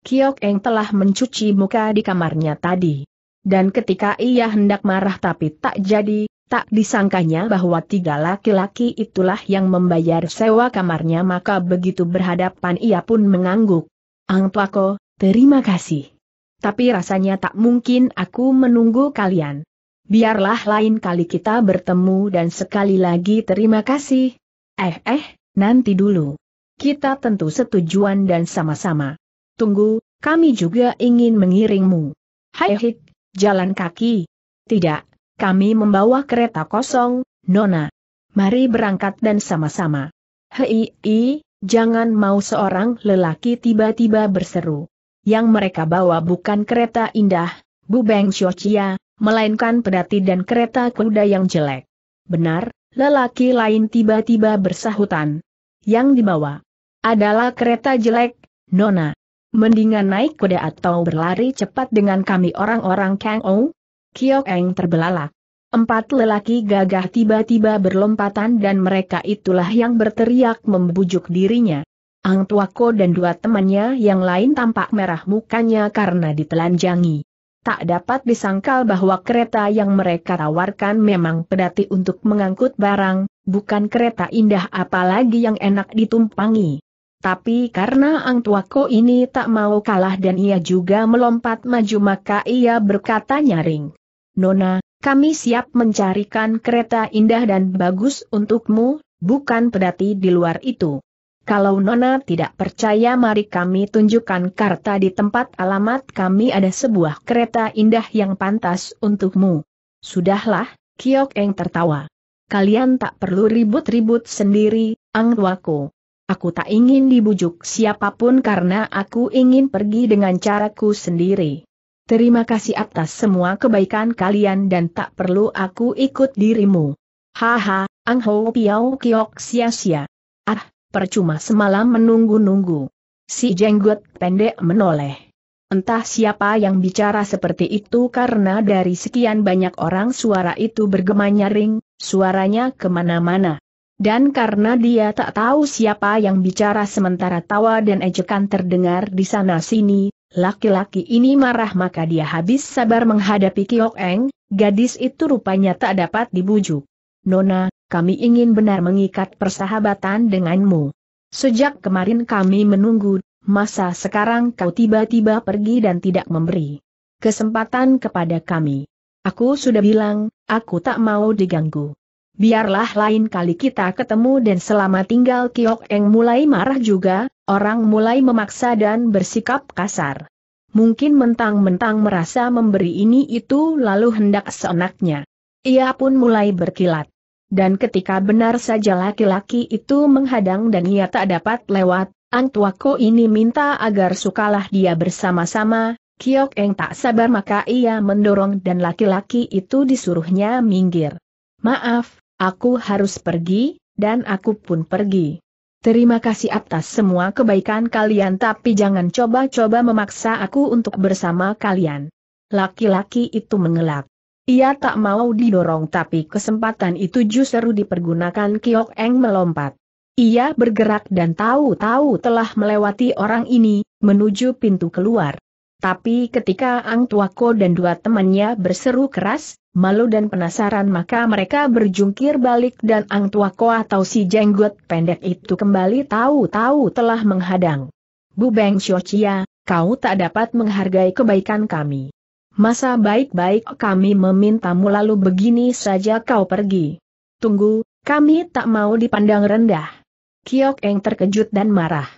Kiok Eng telah mencuci muka di kamarnya tadi. Dan ketika ia hendak marah tapi tak jadi, Tak disangkanya bahwa tiga laki-laki itulah yang membayar sewa kamarnya maka begitu berhadapan ia pun mengangguk. Ang Pako, terima kasih. Tapi rasanya tak mungkin aku menunggu kalian. Biarlah lain kali kita bertemu dan sekali lagi terima kasih. Eh eh, nanti dulu. Kita tentu setujuan dan sama-sama. Tunggu, kami juga ingin mengiringmu. Hai hik, jalan kaki. Tidak, kami membawa kereta kosong, Nona. Mari berangkat dan sama-sama. Hei, i, jangan mau seorang lelaki tiba-tiba berseru. Yang mereka bawa bukan kereta indah, Bu Beng Shochia, melainkan pedati dan kereta kuda yang jelek. Benar, lelaki lain tiba-tiba bersahutan. Yang dibawa adalah kereta jelek, Nona. Mendingan naik kuda atau berlari cepat dengan kami orang-orang Kang Ou, Kiok Eng terbelalak. Empat lelaki gagah tiba-tiba berlompatan dan mereka itulah yang berteriak membujuk dirinya. Ang Tuako dan dua temannya yang lain tampak merah mukanya karena ditelanjangi. Tak dapat disangkal bahwa kereta yang mereka tawarkan memang pedati untuk mengangkut barang, bukan kereta indah apalagi yang enak ditumpangi. Tapi karena Ang Tuako ini tak mau kalah dan ia juga melompat maju maka ia berkata nyaring. Nona, kami siap mencarikan kereta indah dan bagus untukmu, bukan pedati di luar itu. Kalau Nona tidak percaya mari kami tunjukkan karta di tempat alamat kami ada sebuah kereta indah yang pantas untukmu. Sudahlah, Kiok Eng tertawa. Kalian tak perlu ribut-ribut sendiri, Ang Tuaku. Aku tak ingin dibujuk siapapun karena aku ingin pergi dengan caraku sendiri. Terima kasih atas semua kebaikan kalian dan tak perlu aku ikut dirimu. Haha, Ang Ho Piao Kiok sia-sia. Ah, percuma semalam menunggu-nunggu. Si jenggot pendek menoleh. Entah siapa yang bicara seperti itu karena dari sekian banyak orang suara itu bergema nyaring, suaranya kemana-mana. Dan karena dia tak tahu siapa yang bicara sementara tawa dan ejekan terdengar di sana-sini, Laki-laki ini marah maka dia habis sabar menghadapi Kiok Eng, gadis itu rupanya tak dapat dibujuk. Nona, kami ingin benar mengikat persahabatan denganmu. Sejak kemarin kami menunggu, masa sekarang kau tiba-tiba pergi dan tidak memberi kesempatan kepada kami. Aku sudah bilang, aku tak mau diganggu biarlah lain kali kita ketemu dan selama tinggal Kiok Eng mulai marah juga, orang mulai memaksa dan bersikap kasar. Mungkin mentang-mentang merasa memberi ini itu lalu hendak seenaknya. Ia pun mulai berkilat. Dan ketika benar saja laki-laki itu menghadang dan ia tak dapat lewat, Ang Tuako ini minta agar sukalah dia bersama-sama, Kiok Eng tak sabar maka ia mendorong dan laki-laki itu disuruhnya minggir. Maaf, Aku harus pergi, dan aku pun pergi. Terima kasih atas semua kebaikan kalian tapi jangan coba-coba memaksa aku untuk bersama kalian. Laki-laki itu mengelak. Ia tak mau didorong tapi kesempatan itu justru dipergunakan Kiok Eng melompat. Ia bergerak dan tahu-tahu telah melewati orang ini, menuju pintu keluar. Tapi ketika Ang Tuako dan dua temannya berseru keras, malu dan penasaran maka mereka berjungkir balik dan Ang tua ko atau si jenggot pendek itu kembali tahu-tahu telah menghadang. Bu Beng Xiochia, kau tak dapat menghargai kebaikan kami. Masa baik-baik kami memintamu lalu begini saja kau pergi. Tunggu, kami tak mau dipandang rendah. Kiok Eng terkejut dan marah.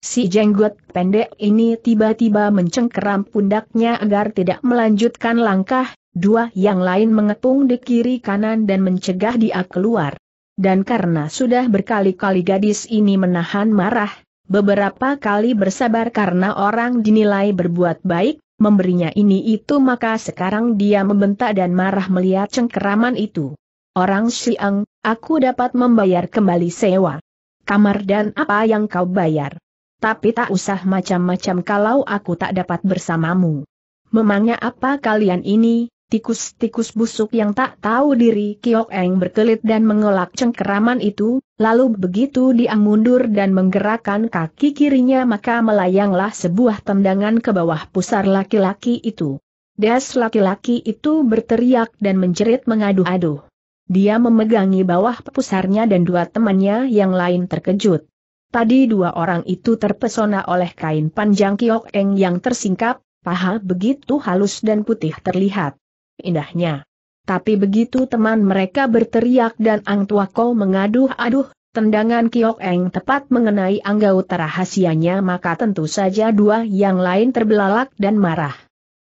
Si jenggot pendek ini tiba-tiba mencengkeram pundaknya agar tidak melanjutkan langkah, dua yang lain mengepung di kiri kanan dan mencegah dia keluar. Dan karena sudah berkali-kali gadis ini menahan marah, beberapa kali bersabar karena orang dinilai berbuat baik, memberinya ini itu maka sekarang dia membentak dan marah melihat cengkeraman itu. Orang Siang, aku dapat membayar kembali sewa. Kamar dan apa yang kau bayar. Tapi tak usah macam-macam kalau aku tak dapat bersamamu. Memangnya apa kalian ini, Tikus-tikus busuk yang tak tahu diri Kiok Eng berkelit dan mengelak cengkeraman itu, lalu begitu dia mundur dan menggerakkan kaki kirinya maka melayanglah sebuah tendangan ke bawah pusar laki-laki itu. Das laki-laki itu berteriak dan menjerit mengadu adu Dia memegangi bawah pusarnya dan dua temannya yang lain terkejut. Tadi dua orang itu terpesona oleh kain panjang Kiok Eng yang tersingkap, paha begitu halus dan putih terlihat indahnya. Tapi begitu teman mereka berteriak dan Ang Tua ko mengaduh-aduh, tendangan Kiok Eng tepat mengenai angga utara rahasianya maka tentu saja dua yang lain terbelalak dan marah.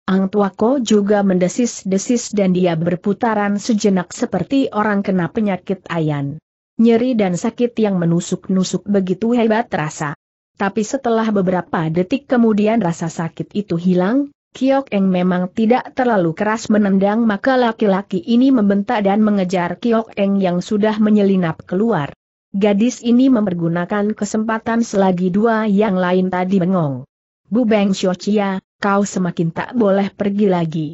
Ang Tua Ko juga mendesis-desis dan dia berputaran sejenak seperti orang kena penyakit ayan. Nyeri dan sakit yang menusuk-nusuk begitu hebat rasa. Tapi setelah beberapa detik kemudian rasa sakit itu hilang, Kiok Eng memang tidak terlalu keras menendang maka laki-laki ini membentak dan mengejar Kiok Eng yang sudah menyelinap keluar. Gadis ini mempergunakan kesempatan selagi dua yang lain tadi bengong. Bu Beng Xiochia, kau semakin tak boleh pergi lagi.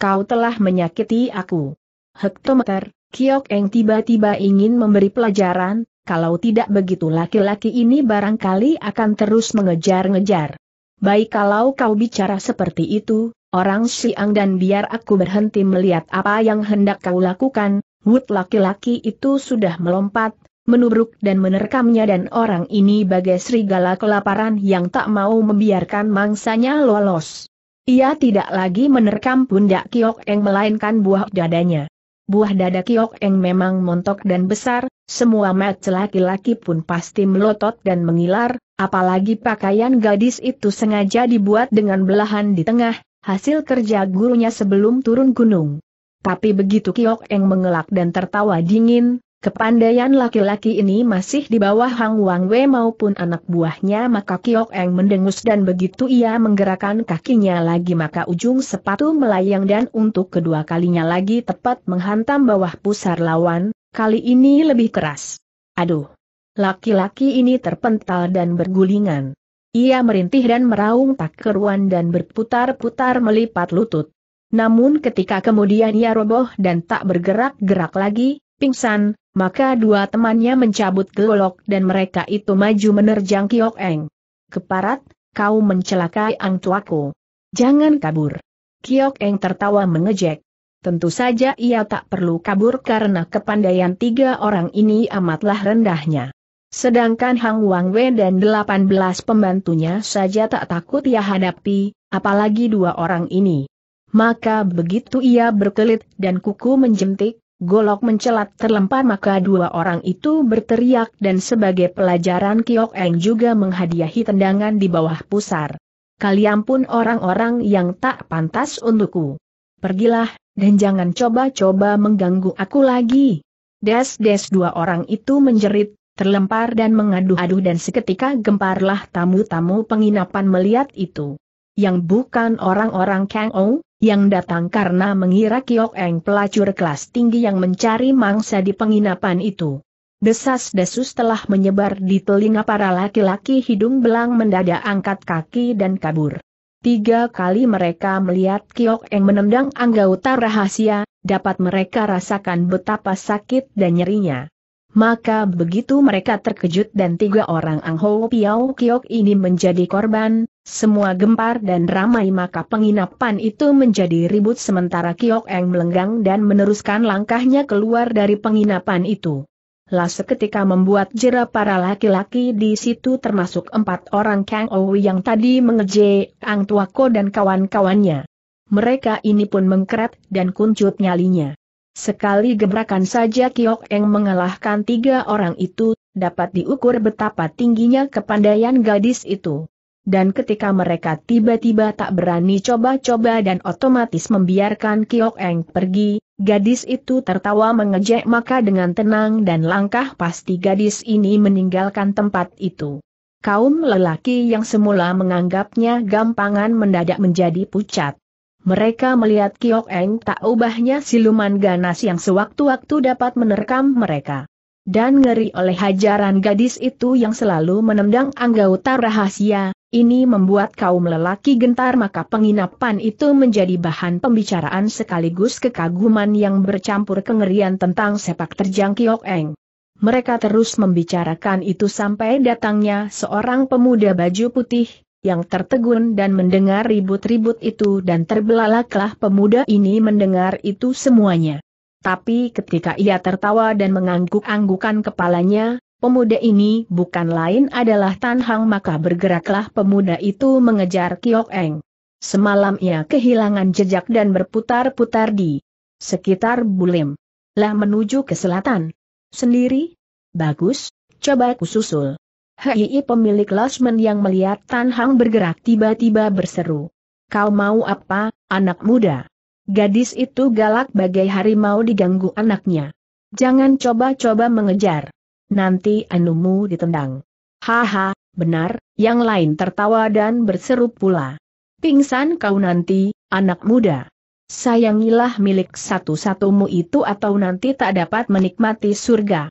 Kau telah menyakiti aku. Hektometer, Kiok Eng tiba-tiba ingin memberi pelajaran, kalau tidak begitu laki-laki ini barangkali akan terus mengejar-ngejar. Baik kalau kau bicara seperti itu, orang siang dan biar aku berhenti melihat apa yang hendak kau lakukan, Wood laki-laki itu sudah melompat, menubruk dan menerkamnya dan orang ini bagai serigala kelaparan yang tak mau membiarkan mangsanya lolos. Ia tidak lagi menerkam pundak Kiok Eng melainkan buah dadanya buah dada Kiok Eng memang montok dan besar, semua mat laki-laki pun pasti melotot dan mengilar, apalagi pakaian gadis itu sengaja dibuat dengan belahan di tengah, hasil kerja gurunya sebelum turun gunung. Tapi begitu Kiok Eng mengelak dan tertawa dingin, Kepandaian laki-laki ini masih di bawah Hang Wang Wei maupun anak buahnya maka Kiok Eng mendengus dan begitu ia menggerakkan kakinya lagi maka ujung sepatu melayang dan untuk kedua kalinya lagi tepat menghantam bawah pusar lawan, kali ini lebih keras. Aduh! Laki-laki ini terpental dan bergulingan. Ia merintih dan meraung tak keruan dan berputar-putar melipat lutut. Namun ketika kemudian ia roboh dan tak bergerak-gerak lagi, pingsan, maka dua temannya mencabut golok dan mereka itu maju menerjang Kiok Eng. Keparat, kau mencelakai Ang Tuaku. Jangan kabur. Kiok Eng tertawa mengejek. Tentu saja ia tak perlu kabur karena kepandaian tiga orang ini amatlah rendahnya. Sedangkan Hang Wang Wei dan delapan belas pembantunya saja tak takut ia hadapi, apalagi dua orang ini. Maka begitu ia berkelit dan kuku menjentik, Golok mencelat terlempar maka dua orang itu berteriak dan sebagai pelajaran Kiok Eng juga menghadiahi tendangan di bawah pusar. Kalian pun orang-orang yang tak pantas untukku. Pergilah, dan jangan coba-coba mengganggu aku lagi. Des-des dua orang itu menjerit, terlempar dan mengadu aduh dan seketika gemparlah tamu-tamu penginapan melihat itu. Yang bukan orang-orang Kang Ou, yang datang karena mengira Kiok Eng pelacur kelas tinggi yang mencari mangsa di penginapan itu. Desas-desus telah menyebar di telinga para laki-laki hidung belang mendadak angkat kaki dan kabur. Tiga kali mereka melihat Kiok Eng menendang anggota rahasia, dapat mereka rasakan betapa sakit dan nyerinya. Maka begitu mereka terkejut dan tiga orang Ang Ho Piao Kiok ini menjadi korban, semua gempar dan ramai maka penginapan itu menjadi ribut sementara Kiok Eng melenggang dan meneruskan langkahnya keluar dari penginapan itu. Lah seketika membuat jera para laki-laki di situ termasuk empat orang Kang Owi yang tadi mengeje Ang Tuako dan kawan-kawannya. Mereka ini pun mengkeret dan kuncut nyalinya. Sekali gebrakan saja Kiok Eng mengalahkan tiga orang itu, dapat diukur betapa tingginya kepandaian gadis itu dan ketika mereka tiba-tiba tak berani coba-coba dan otomatis membiarkan Kiok Eng pergi, gadis itu tertawa mengejek maka dengan tenang dan langkah pasti gadis ini meninggalkan tempat itu. Kaum lelaki yang semula menganggapnya gampangan mendadak menjadi pucat. Mereka melihat Kiok Eng tak ubahnya siluman ganas yang sewaktu-waktu dapat menerkam mereka dan ngeri oleh hajaran gadis itu yang selalu menendang anggota rahasia, ini membuat kaum lelaki gentar maka penginapan itu menjadi bahan pembicaraan sekaligus kekaguman yang bercampur kengerian tentang sepak terjang Kiok Eng. Mereka terus membicarakan itu sampai datangnya seorang pemuda baju putih, yang tertegun dan mendengar ribut-ribut itu dan terbelalaklah pemuda ini mendengar itu semuanya. Tapi ketika ia tertawa dan mengangguk-anggukan kepalanya, Pemuda ini bukan lain adalah Tan Hang maka bergeraklah pemuda itu mengejar Kiok Eng. Semalam ia kehilangan jejak dan berputar-putar di sekitar Bulim. Lah menuju ke selatan. Sendiri? Bagus, coba kususul. Hei pemilik losmen yang melihat Tan Hang bergerak tiba-tiba berseru. Kau mau apa, anak muda? Gadis itu galak bagai harimau diganggu anaknya. Jangan coba-coba mengejar nanti anumu ditendang. Haha, benar, yang lain tertawa dan berseru pula. Pingsan kau nanti, anak muda. Sayangilah milik satu-satumu itu atau nanti tak dapat menikmati surga.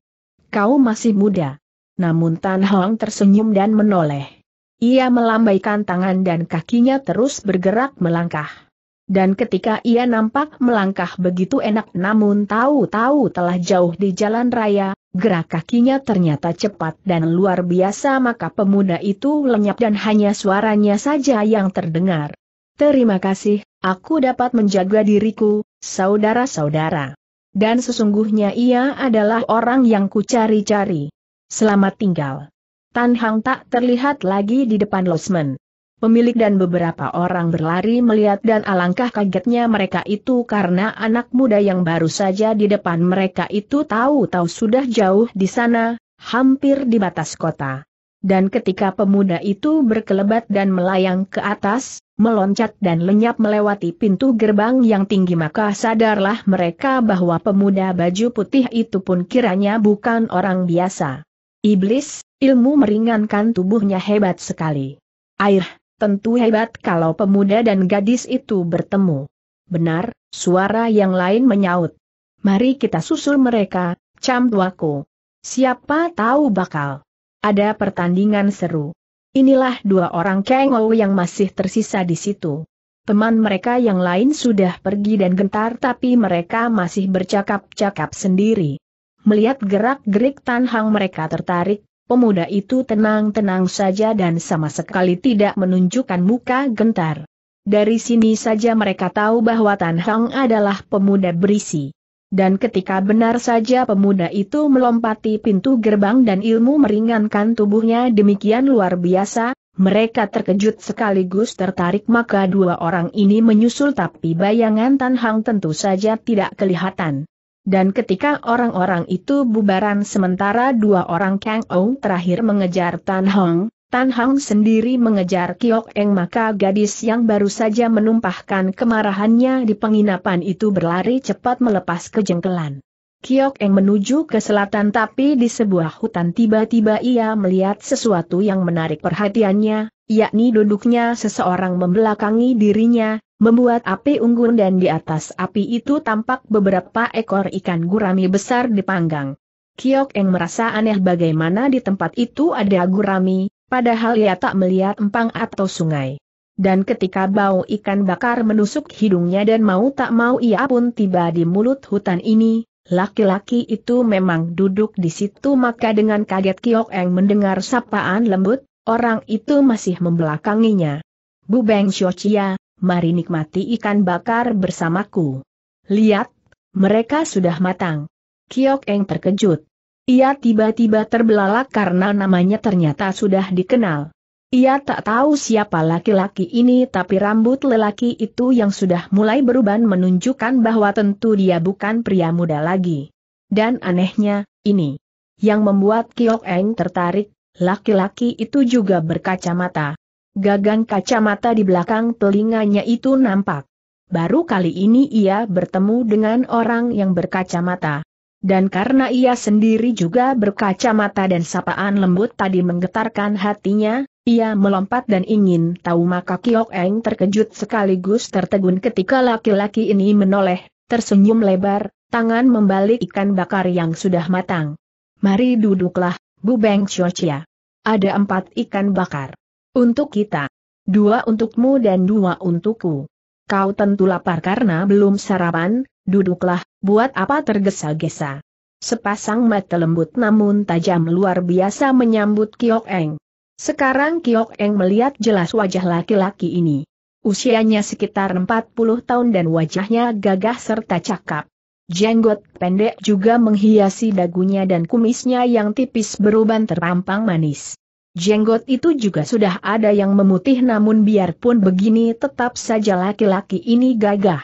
Kau masih muda. Namun Tan Hong tersenyum dan menoleh. Ia melambaikan tangan dan kakinya terus bergerak melangkah. Dan ketika ia nampak melangkah begitu enak namun tahu-tahu telah jauh di jalan raya, gerak kakinya ternyata cepat dan luar biasa maka pemuda itu lenyap dan hanya suaranya saja yang terdengar. Terima kasih, aku dapat menjaga diriku, saudara-saudara. Dan sesungguhnya ia adalah orang yang kucari-cari. Selamat tinggal. Tan Hang tak terlihat lagi di depan losmen. Pemilik dan beberapa orang berlari melihat dan alangkah kagetnya mereka itu karena anak muda yang baru saja di depan mereka itu tahu-tahu sudah jauh di sana, hampir di batas kota. Dan ketika pemuda itu berkelebat dan melayang ke atas, meloncat dan lenyap melewati pintu gerbang yang tinggi maka sadarlah mereka bahwa pemuda baju putih itu pun kiranya bukan orang biasa. Iblis, ilmu meringankan tubuhnya hebat sekali. Air, Tentu hebat kalau pemuda dan gadis itu bertemu. Benar, suara yang lain menyaut. Mari kita susul mereka, duaku. Siapa tahu bakal. Ada pertandingan seru. Inilah dua orang Kengou yang masih tersisa di situ. Teman mereka yang lain sudah pergi dan gentar tapi mereka masih bercakap-cakap sendiri. Melihat gerak-gerik Tan Hang mereka tertarik, Pemuda itu tenang-tenang saja dan sama sekali tidak menunjukkan muka gentar. Dari sini saja mereka tahu bahwa Tan Hang adalah pemuda berisi. Dan ketika benar saja pemuda itu melompati pintu gerbang dan ilmu meringankan tubuhnya demikian luar biasa, mereka terkejut sekaligus tertarik maka dua orang ini menyusul tapi bayangan Tan Hang tentu saja tidak kelihatan. Dan ketika orang-orang itu bubaran sementara dua orang Kang Ou terakhir mengejar Tan Hong, Tan Hong sendiri mengejar Kiok Eng maka gadis yang baru saja menumpahkan kemarahannya di penginapan itu berlari cepat melepas kejengkelan. Kiok Eng menuju ke selatan tapi di sebuah hutan tiba-tiba ia melihat sesuatu yang menarik perhatiannya, yakni duduknya seseorang membelakangi dirinya, membuat api unggun dan di atas api itu tampak beberapa ekor ikan gurami besar dipanggang. Kiok Eng merasa aneh bagaimana di tempat itu ada gurami, padahal ia tak melihat empang atau sungai. Dan ketika bau ikan bakar menusuk hidungnya dan mau tak mau ia pun tiba di mulut hutan ini, Laki-laki itu memang duduk di situ maka dengan kaget Kiok Eng mendengar sapaan lembut, Orang itu masih membelakanginya. Bu Beng Xiochia, mari nikmati ikan bakar bersamaku. Lihat, mereka sudah matang. Kiok Eng terkejut. Ia tiba-tiba terbelalak karena namanya ternyata sudah dikenal. Ia tak tahu siapa laki-laki ini tapi rambut lelaki itu yang sudah mulai beruban menunjukkan bahwa tentu dia bukan pria muda lagi. Dan anehnya, ini. Yang membuat Kiok Eng tertarik, Laki-laki itu juga berkacamata. Gagang kacamata di belakang telinganya itu nampak. Baru kali ini ia bertemu dengan orang yang berkacamata. Dan karena ia sendiri juga berkacamata dan sapaan lembut tadi menggetarkan hatinya, ia melompat dan ingin tahu maka Kiok Eng terkejut sekaligus tertegun ketika laki-laki ini menoleh, tersenyum lebar, tangan membalik ikan bakar yang sudah matang. Mari duduklah, Bu Beng Chia. Ada empat ikan bakar. Untuk kita. Dua untukmu dan dua untukku. Kau tentu lapar karena belum sarapan, duduklah, buat apa tergesa-gesa. Sepasang mata lembut namun tajam luar biasa menyambut Kiok Eng. Sekarang Kiok Eng melihat jelas wajah laki-laki ini. Usianya sekitar 40 tahun dan wajahnya gagah serta cakap. Jenggot pendek juga menghiasi dagunya dan kumisnya yang tipis beruban terpampang manis. Jenggot itu juga sudah ada yang memutih namun biarpun begini tetap saja laki-laki ini gagah.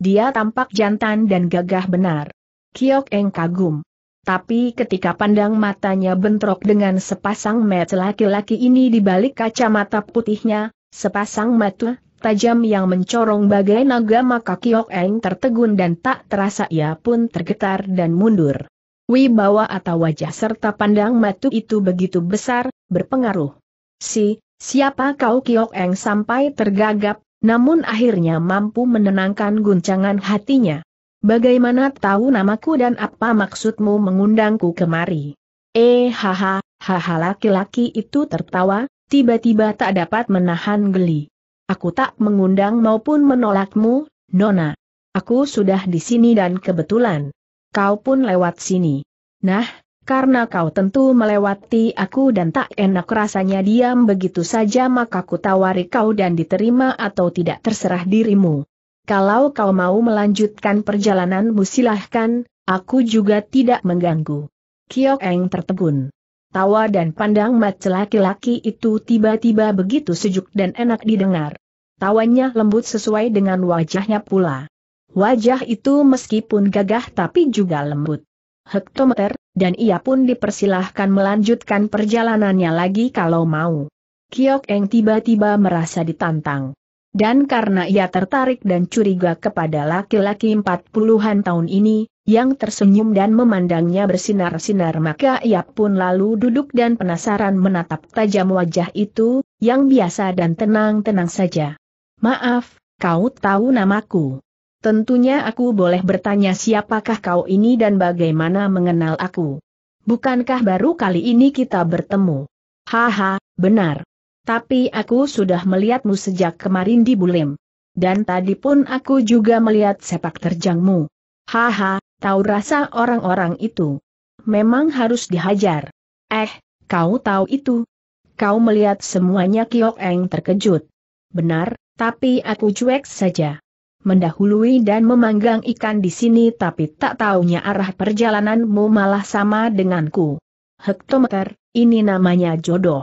Dia tampak jantan dan gagah benar. Kiok Eng kagum. Tapi ketika pandang matanya bentrok dengan sepasang mata laki-laki ini di balik kacamata putihnya, sepasang mata tajam yang mencorong bagai naga maka Kiok Eng tertegun dan tak terasa ia pun tergetar dan mundur. Wibawa atau wajah serta pandang matu itu begitu besar, berpengaruh. Si, siapa kau Kiok Eng sampai tergagap, namun akhirnya mampu menenangkan guncangan hatinya. Bagaimana tahu namaku dan apa maksudmu mengundangku kemari? Eh haha, haha laki-laki itu tertawa, tiba-tiba tak dapat menahan geli. Aku tak mengundang maupun menolakmu, Nona. Aku sudah di sini dan kebetulan. Kau pun lewat sini. Nah, karena kau tentu melewati aku dan tak enak rasanya diam begitu saja maka ku tawari kau dan diterima atau tidak terserah dirimu. Kalau kau mau melanjutkan perjalananmu silahkan, aku juga tidak mengganggu. Kiok Eng tertegun. Tawa dan pandang mata laki-laki itu tiba-tiba begitu sejuk dan enak didengar. Tawanya lembut sesuai dengan wajahnya pula. Wajah itu meskipun gagah tapi juga lembut. Hektometer, dan ia pun dipersilahkan melanjutkan perjalanannya lagi kalau mau. Kiok Eng tiba-tiba merasa ditantang. Dan karena ia tertarik dan curiga kepada laki-laki empat puluhan tahun ini, yang tersenyum dan memandangnya bersinar-sinar maka ia pun lalu duduk dan penasaran menatap tajam wajah itu, yang biasa dan tenang-tenang saja. Maaf, kau tahu namaku. Tentunya aku boleh bertanya siapakah kau ini dan bagaimana mengenal aku. Bukankah baru kali ini kita bertemu? Haha, benar. Tapi aku sudah melihatmu sejak kemarin di Bulim. Dan tadi pun aku juga melihat sepak terjangmu. Haha, Tahu rasa orang-orang itu. Memang harus dihajar. Eh, kau tahu itu? Kau melihat semuanya Kiok Eng terkejut. Benar, tapi aku cuek saja. Mendahului dan memanggang ikan di sini tapi tak taunya arah perjalananmu malah sama denganku. Hektometer, ini namanya jodoh.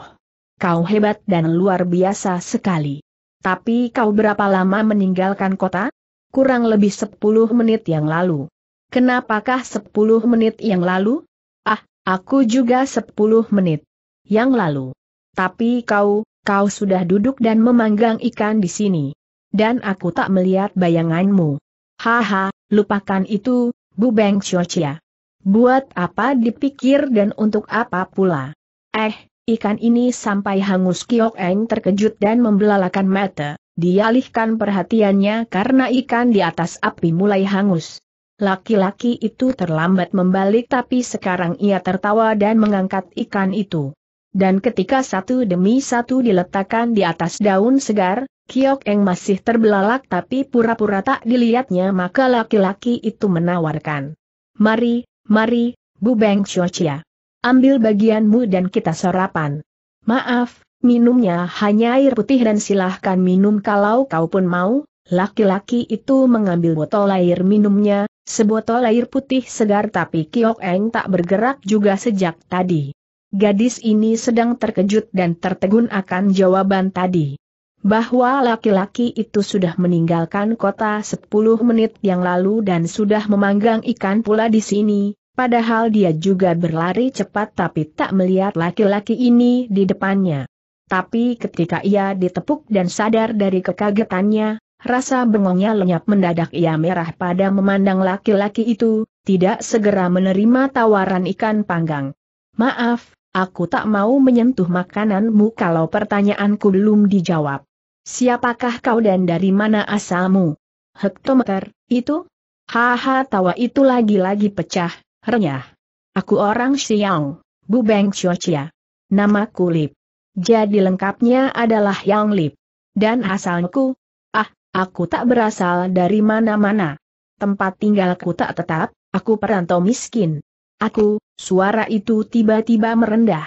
Kau hebat dan luar biasa sekali. Tapi kau berapa lama meninggalkan kota? Kurang lebih 10 menit yang lalu. Kenapakah sepuluh menit yang lalu? Ah, aku juga sepuluh menit yang lalu. Tapi kau, kau sudah duduk dan memanggang ikan di sini. Dan aku tak melihat bayanganmu. Haha, lupakan itu, Bu Beng Chochia. Buat apa dipikir dan untuk apa pula? Eh, ikan ini sampai hangus Kiok Eng terkejut dan membelalakan mata. Dialihkan perhatiannya karena ikan di atas api mulai hangus. Laki-laki itu terlambat membalik tapi sekarang ia tertawa dan mengangkat ikan itu. Dan ketika satu demi satu diletakkan di atas daun segar, Kiok Eng masih terbelalak tapi pura-pura tak dilihatnya maka laki-laki itu menawarkan. Mari, mari, Bu Beng Chia, Ambil bagianmu dan kita sarapan. Maaf, minumnya hanya air putih dan silahkan minum kalau kau pun mau, Laki-laki itu mengambil botol air minumnya, Sebotol air putih segar tapi Kiok Eng tak bergerak juga sejak tadi. Gadis ini sedang terkejut dan tertegun akan jawaban tadi. Bahwa laki-laki itu sudah meninggalkan kota 10 menit yang lalu dan sudah memanggang ikan pula di sini, Padahal dia juga berlari cepat tapi tak melihat laki-laki ini di depannya. Tapi ketika ia ditepuk dan sadar dari kekagetannya, Rasa bengongnya lenyap mendadak ia merah pada memandang laki-laki itu, tidak segera menerima tawaran ikan panggang. Maaf, aku tak mau menyentuh makananmu kalau pertanyaanku belum dijawab. Siapakah kau dan dari mana asalmu? Hektometer, itu? Haha tawa itu lagi-lagi pecah, renyah. Aku orang Xiao, Bu Beng Xiochia. Namaku Lip. Jadi lengkapnya adalah Yang Lip. Dan asalku, Aku tak berasal dari mana-mana. Tempat tinggalku tak tetap, aku perantau miskin. Aku, suara itu tiba-tiba merendah.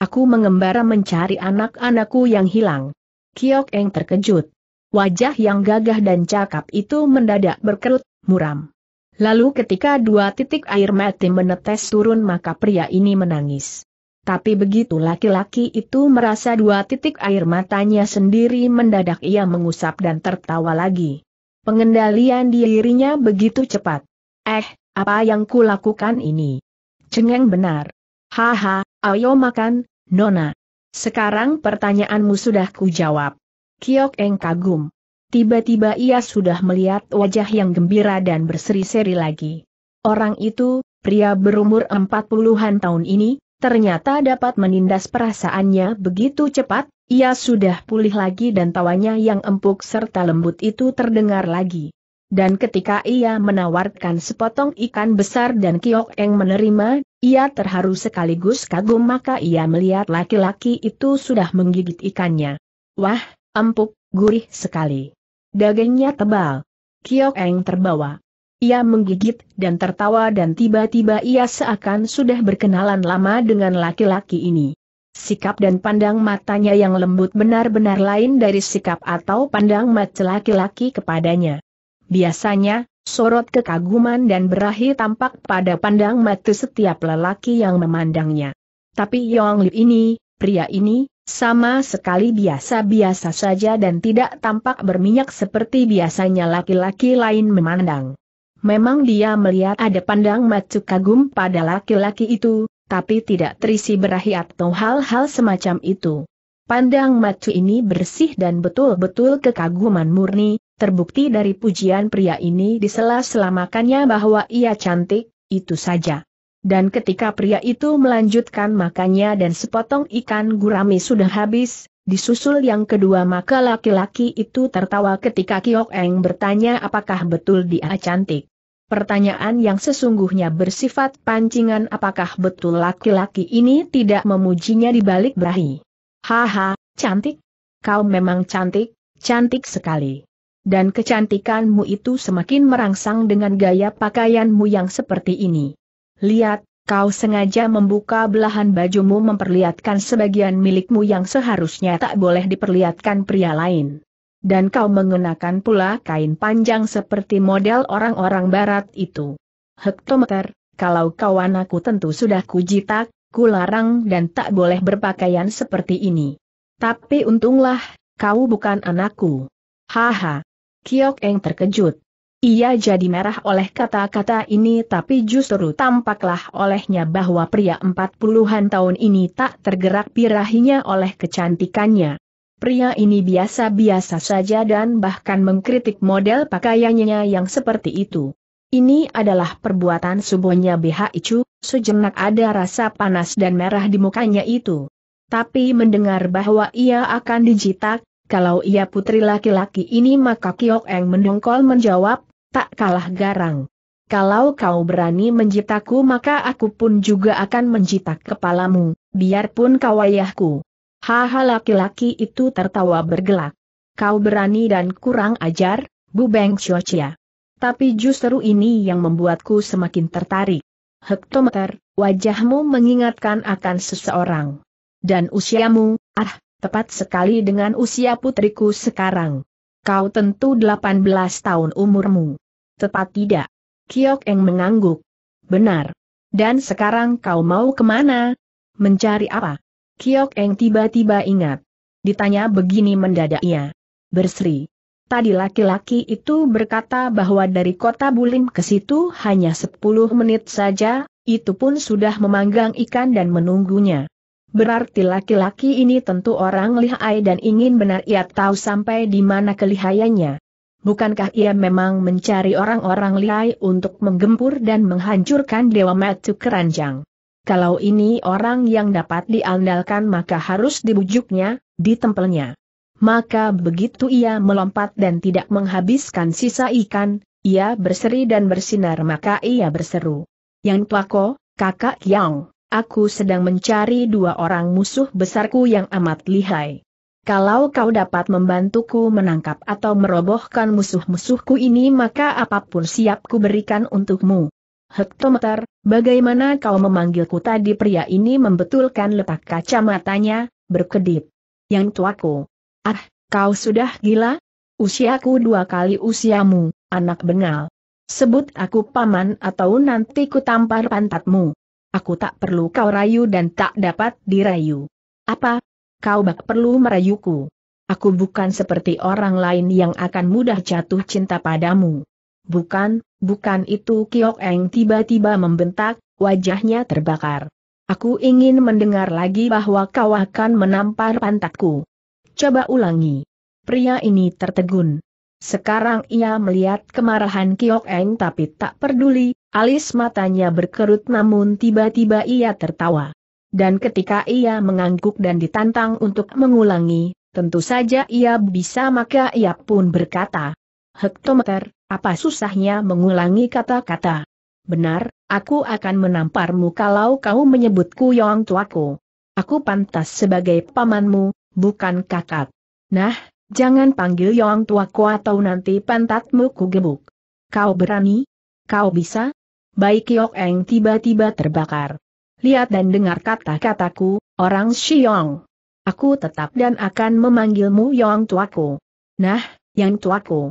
Aku mengembara mencari anak-anakku yang hilang. Kiok Eng terkejut. Wajah yang gagah dan cakap itu mendadak berkerut, muram. Lalu ketika dua titik air mati menetes turun maka pria ini menangis. Tapi begitu laki-laki itu merasa dua titik air matanya sendiri mendadak ia mengusap dan tertawa lagi. Pengendalian dirinya begitu cepat. Eh, apa yang kulakukan ini? Cengeng benar. Haha, ayo makan, Nona. Sekarang pertanyaanmu sudah kujawab. Kiok Eng kagum. Tiba-tiba ia sudah melihat wajah yang gembira dan berseri-seri lagi. Orang itu, pria berumur empat puluhan tahun ini, ternyata dapat menindas perasaannya begitu cepat, ia sudah pulih lagi dan tawanya yang empuk serta lembut itu terdengar lagi. Dan ketika ia menawarkan sepotong ikan besar dan Kiok Eng menerima, ia terharu sekaligus kagum maka ia melihat laki-laki itu sudah menggigit ikannya. Wah, empuk, gurih sekali. Dagingnya tebal. Kiok Eng terbawa. Ia menggigit dan tertawa dan tiba-tiba ia seakan sudah berkenalan lama dengan laki-laki ini. Sikap dan pandang matanya yang lembut benar-benar lain dari sikap atau pandang mata laki-laki kepadanya. Biasanya, sorot kekaguman dan berahi tampak pada pandang mata setiap lelaki yang memandangnya. Tapi Yong Lip ini, pria ini, sama sekali biasa-biasa saja dan tidak tampak berminyak seperti biasanya laki-laki lain memandang. Memang dia melihat ada pandang macu kagum pada laki-laki itu, tapi tidak terisi berahi atau hal-hal semacam itu. Pandang macu ini bersih dan betul-betul kekaguman murni, terbukti dari pujian pria ini di sela-sela makannya bahwa ia cantik, itu saja. Dan ketika pria itu melanjutkan makannya dan sepotong ikan gurami sudah habis, Disusul yang kedua maka laki-laki itu tertawa ketika Kiok Eng bertanya apakah betul dia cantik pertanyaan yang sesungguhnya bersifat pancingan apakah betul laki-laki ini tidak memujinya di balik berahi. Haha, cantik. Kau memang cantik, cantik sekali. Dan kecantikanmu itu semakin merangsang dengan gaya pakaianmu yang seperti ini. Lihat, kau sengaja membuka belahan bajumu memperlihatkan sebagian milikmu yang seharusnya tak boleh diperlihatkan pria lain dan kau mengenakan pula kain panjang seperti model orang-orang barat itu. Hektometer, kalau kau anakku tentu sudah kujitak, kularang dan tak boleh berpakaian seperti ini. Tapi untunglah, kau bukan anakku. Haha. Kiok Eng terkejut. Ia jadi merah oleh kata-kata ini tapi justru tampaklah olehnya bahwa pria empat puluhan tahun ini tak tergerak pirahinya oleh kecantikannya pria ini biasa-biasa saja dan bahkan mengkritik model pakaiannya yang seperti itu. Ini adalah perbuatan subonya BH sejenak ada rasa panas dan merah di mukanya itu. Tapi mendengar bahwa ia akan dijitak, kalau ia putri laki-laki ini maka Kiok Eng mendongkol menjawab, tak kalah garang. Kalau kau berani menjitakku maka aku pun juga akan menjitak kepalamu, biarpun kawayahku. Haha laki-laki itu tertawa bergelak. Kau berani dan kurang ajar, Bu Beng Xiaochia. Tapi justru ini yang membuatku semakin tertarik. Hektometer, wajahmu mengingatkan akan seseorang. Dan usiamu, ah, tepat sekali dengan usia putriku sekarang. Kau tentu 18 tahun umurmu. Tepat tidak? Kiok Eng mengangguk. Benar. Dan sekarang kau mau kemana? Mencari apa? Kiok Eng tiba-tiba ingat. Ditanya begini mendadak ia. Berseri. Tadi laki-laki itu berkata bahwa dari kota Bulim ke situ hanya 10 menit saja, itu pun sudah memanggang ikan dan menunggunya. Berarti laki-laki ini tentu orang lihai dan ingin benar ia tahu sampai di mana kelihayannya. Bukankah ia memang mencari orang-orang lihai untuk menggempur dan menghancurkan Dewa Matu Keranjang? Kalau ini orang yang dapat diandalkan maka harus dibujuknya, ditempelnya. Maka begitu ia melompat dan tidak menghabiskan sisa ikan, ia berseri dan bersinar maka ia berseru. Yang tuako, kakak Yang, aku sedang mencari dua orang musuh besarku yang amat lihai. Kalau kau dapat membantuku menangkap atau merobohkan musuh-musuhku ini maka apapun siap berikan untukmu. Hektometer, bagaimana kau memanggilku tadi pria ini membetulkan letak kacamatanya, berkedip. Yang tuaku. Ah, kau sudah gila? Usiaku dua kali usiamu, anak bengal. Sebut aku paman atau nanti ku tampar pantatmu. Aku tak perlu kau rayu dan tak dapat dirayu. Apa? Kau bak perlu merayuku. Aku bukan seperti orang lain yang akan mudah jatuh cinta padamu. Bukan, Bukan itu Kiok Eng tiba-tiba membentak, wajahnya terbakar. Aku ingin mendengar lagi bahwa kau akan menampar pantatku. Coba ulangi. Pria ini tertegun. Sekarang ia melihat kemarahan Kiok Eng tapi tak peduli, alis matanya berkerut namun tiba-tiba ia tertawa. Dan ketika ia mengangguk dan ditantang untuk mengulangi, tentu saja ia bisa maka ia pun berkata, Hektometer, apa susahnya mengulangi kata-kata? Benar, aku akan menamparmu kalau kau menyebutku Yong Tuaku. Aku pantas sebagai pamanmu, bukan kakak. Nah, jangan panggil Yong Tuaku atau nanti pantatmu kugebuk. Kau berani? Kau bisa? Baik Yok Eng tiba-tiba terbakar. Lihat dan dengar kata-kataku, orang Xiong. Aku tetap dan akan memanggilmu Yong Tuaku. Nah, Yang Tuaku.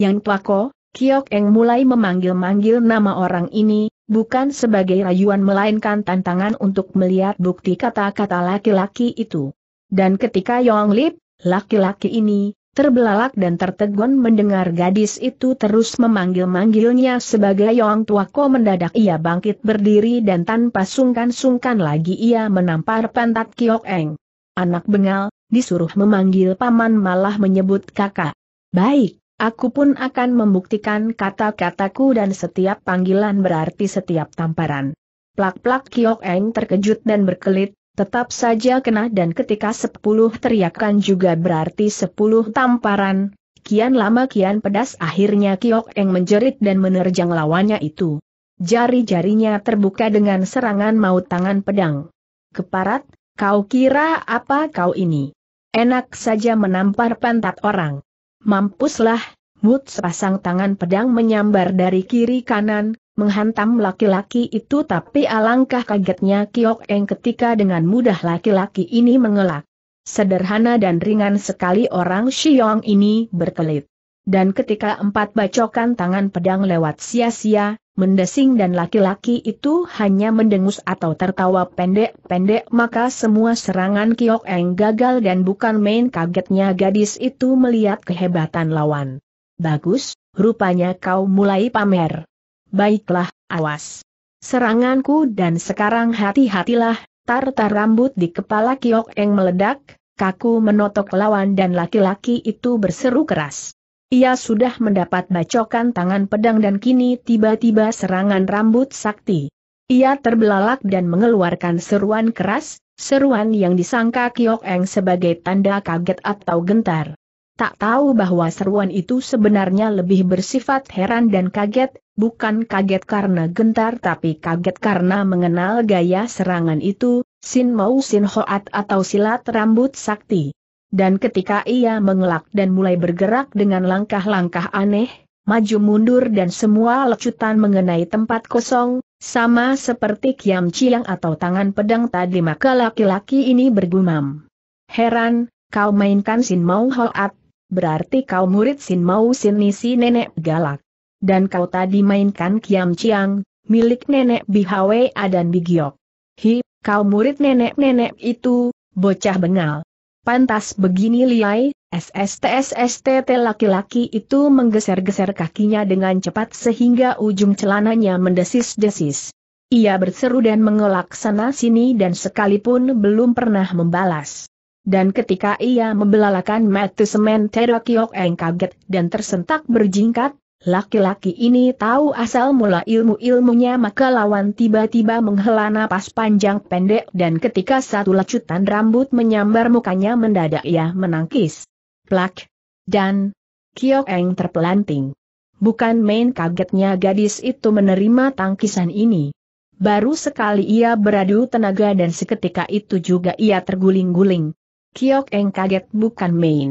Yang Tuaku, Kiok Eng mulai memanggil-manggil nama orang ini, bukan sebagai rayuan melainkan tantangan untuk melihat bukti kata-kata laki-laki itu. Dan ketika Yong Lip, laki-laki ini, terbelalak dan tertegun mendengar gadis itu terus memanggil-manggilnya sebagai Yong Tuako mendadak ia bangkit berdiri dan tanpa sungkan-sungkan lagi ia menampar pantat Kiok Eng. Anak bengal, disuruh memanggil paman malah menyebut kakak. Baik, Aku pun akan membuktikan kata-kataku dan setiap panggilan berarti setiap tamparan. Plak-plak Kiok Eng terkejut dan berkelit, tetap saja kena dan ketika sepuluh teriakan juga berarti sepuluh tamparan. Kian lama kian pedas akhirnya Kiok Eng menjerit dan menerjang lawannya itu. Jari-jarinya terbuka dengan serangan maut tangan pedang. Keparat, kau kira apa kau ini? Enak saja menampar pantat orang. Mampuslah, mut sepasang tangan pedang menyambar dari kiri kanan, menghantam laki-laki itu tapi alangkah kagetnya Kiok Eng ketika dengan mudah laki-laki ini mengelak. Sederhana dan ringan sekali orang Xiong ini berkelit. Dan ketika empat bacokan tangan pedang lewat sia-sia, mendesing dan laki-laki itu hanya mendengus atau tertawa pendek-pendek maka semua serangan Kiok Eng gagal dan bukan main kagetnya gadis itu melihat kehebatan lawan. Bagus, rupanya kau mulai pamer. Baiklah, awas. Seranganku dan sekarang hati-hatilah, tartar rambut di kepala Kiok Eng meledak, kaku menotok lawan dan laki-laki itu berseru keras. Ia sudah mendapat bacokan tangan pedang dan kini tiba-tiba serangan rambut sakti. Ia terbelalak dan mengeluarkan seruan keras, seruan yang disangka Kiok Eng sebagai tanda kaget atau gentar. Tak tahu bahwa seruan itu sebenarnya lebih bersifat heran dan kaget, bukan kaget karena gentar tapi kaget karena mengenal gaya serangan itu, Sin Mau Sin Hoat atau silat rambut sakti. Dan ketika ia mengelak dan mulai bergerak dengan langkah-langkah aneh, maju mundur dan semua lecutan mengenai tempat kosong, sama seperti kiam ciang atau tangan pedang tadi maka laki-laki ini bergumam. Heran, kau mainkan Sin Mau Hoat, berarti kau murid Sin Mau Sin Nisi nenek galak. Dan kau tadi mainkan kiam ciang, milik nenek Bihwe dan Bigiok. Hi, kau murid nenek-nenek itu, bocah bengal. Pantas begini liai, SSTSSTT laki-laki itu menggeser-geser kakinya dengan cepat sehingga ujung celananya mendesis-desis. Ia berseru dan mengelak sana-sini dan sekalipun belum pernah membalas. Dan ketika ia membelalakan mata semen Terakiok Eng kaget dan tersentak berjingkat, Laki-laki ini tahu asal mula ilmu-ilmunya maka lawan tiba-tiba menghela napas panjang pendek dan ketika satu lecutan rambut menyambar mukanya mendadak ia menangkis. Plak! Dan Kiok Eng terpelanting. Bukan main kagetnya gadis itu menerima tangkisan ini. Baru sekali ia beradu tenaga dan seketika itu juga ia terguling-guling. Kiok Eng kaget bukan main.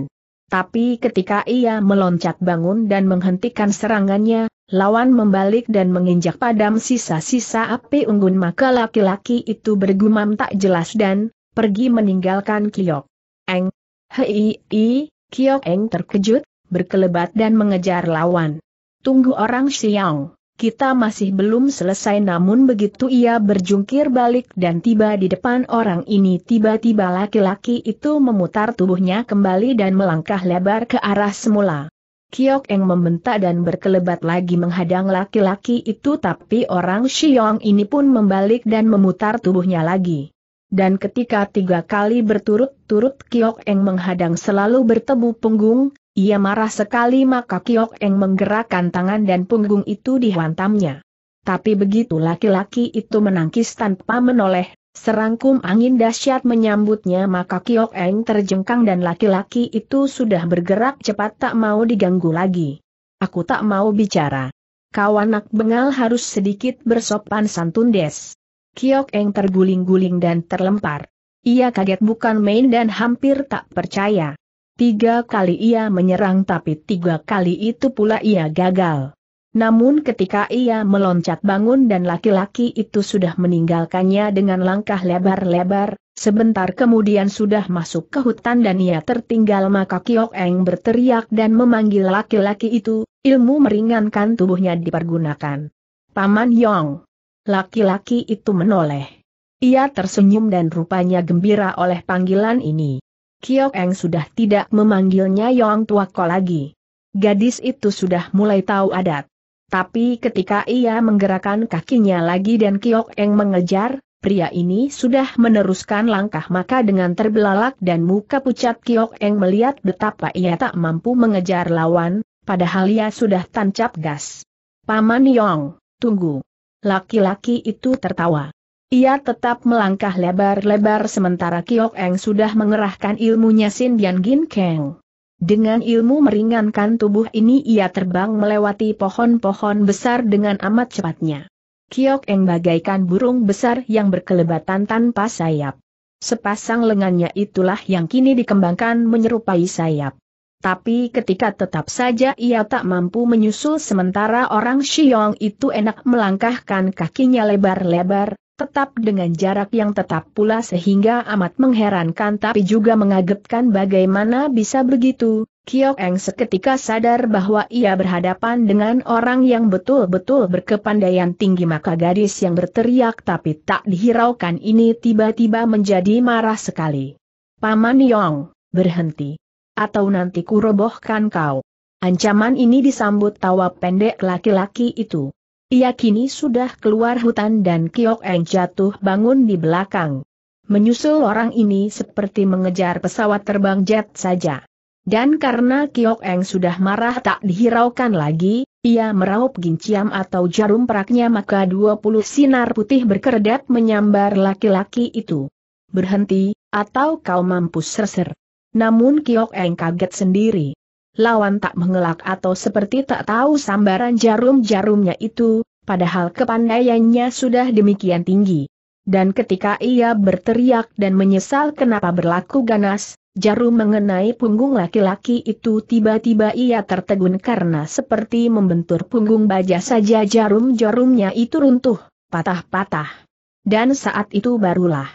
Tapi ketika ia meloncat bangun dan menghentikan serangannya, lawan membalik dan menginjak padam sisa-sisa api unggun maka laki-laki itu bergumam tak jelas dan pergi meninggalkan Kiok. Eng, hei, i, Kiok Eng terkejut, berkelebat dan mengejar lawan. Tunggu orang Siang. Kita masih belum selesai namun begitu ia berjungkir balik dan tiba di depan orang ini tiba-tiba laki-laki itu memutar tubuhnya kembali dan melangkah lebar ke arah semula. Kiok Eng membentak dan berkelebat lagi menghadang laki-laki itu tapi orang Xiong ini pun membalik dan memutar tubuhnya lagi. Dan ketika tiga kali berturut-turut Kiok Eng menghadang selalu bertemu punggung, ia marah sekali maka Kiok Eng menggerakkan tangan dan punggung itu dihantamnya. Tapi begitu laki-laki itu menangkis tanpa menoleh, serangkum angin dahsyat menyambutnya maka Kiok Eng terjengkang dan laki-laki itu sudah bergerak cepat tak mau diganggu lagi. Aku tak mau bicara. Kau anak bengal harus sedikit bersopan santun des. Kiok Eng terguling-guling dan terlempar. Ia kaget bukan main dan hampir tak percaya. Tiga kali ia menyerang tapi tiga kali itu pula ia gagal. Namun ketika ia meloncat bangun dan laki-laki itu sudah meninggalkannya dengan langkah lebar-lebar, sebentar kemudian sudah masuk ke hutan dan ia tertinggal maka Kiok Eng berteriak dan memanggil laki-laki itu, ilmu meringankan tubuhnya dipergunakan. Paman Yong. Laki-laki itu menoleh. Ia tersenyum dan rupanya gembira oleh panggilan ini. Kiok Eng sudah tidak memanggilnya Yong Ko lagi. Gadis itu sudah mulai tahu adat. Tapi ketika ia menggerakkan kakinya lagi dan Kiok Eng mengejar, pria ini sudah meneruskan langkah maka dengan terbelalak dan muka pucat Kiok Eng melihat betapa ia tak mampu mengejar lawan, padahal ia sudah tancap gas. Paman Yong, tunggu. Laki-laki itu tertawa. Ia tetap melangkah lebar-lebar sementara Kiok Eng sudah mengerahkan ilmunya Sin Dian Gin Keng. Dengan ilmu meringankan tubuh ini ia terbang melewati pohon-pohon besar dengan amat cepatnya. Kiok Eng bagaikan burung besar yang berkelebatan tanpa sayap. Sepasang lengannya itulah yang kini dikembangkan menyerupai sayap. Tapi ketika tetap saja ia tak mampu menyusul sementara orang Xiong itu enak melangkahkan kakinya lebar-lebar, tetap dengan jarak yang tetap pula sehingga amat mengherankan tapi juga mengagetkan bagaimana bisa begitu. Kiok Eng seketika sadar bahwa ia berhadapan dengan orang yang betul-betul berkepandaian tinggi maka gadis yang berteriak tapi tak dihiraukan ini tiba-tiba menjadi marah sekali. Paman Yong, berhenti. Atau nanti kurobohkan kau. Ancaman ini disambut tawa pendek laki-laki itu. Ia kini sudah keluar hutan dan Kiok Eng jatuh bangun di belakang. Menyusul orang ini seperti mengejar pesawat terbang jet saja. Dan karena Kiok Eng sudah marah tak dihiraukan lagi, ia meraup ginciam atau jarum peraknya maka 20 sinar putih berkedap menyambar laki-laki itu. Berhenti, atau kau mampus serser. Namun Kiok Eng kaget sendiri lawan tak mengelak atau seperti tak tahu sambaran jarum-jarumnya itu, padahal kepandaiannya sudah demikian tinggi. Dan ketika ia berteriak dan menyesal kenapa berlaku ganas, jarum mengenai punggung laki-laki itu tiba-tiba ia tertegun karena seperti membentur punggung baja saja jarum-jarumnya itu runtuh, patah-patah. Dan saat itu barulah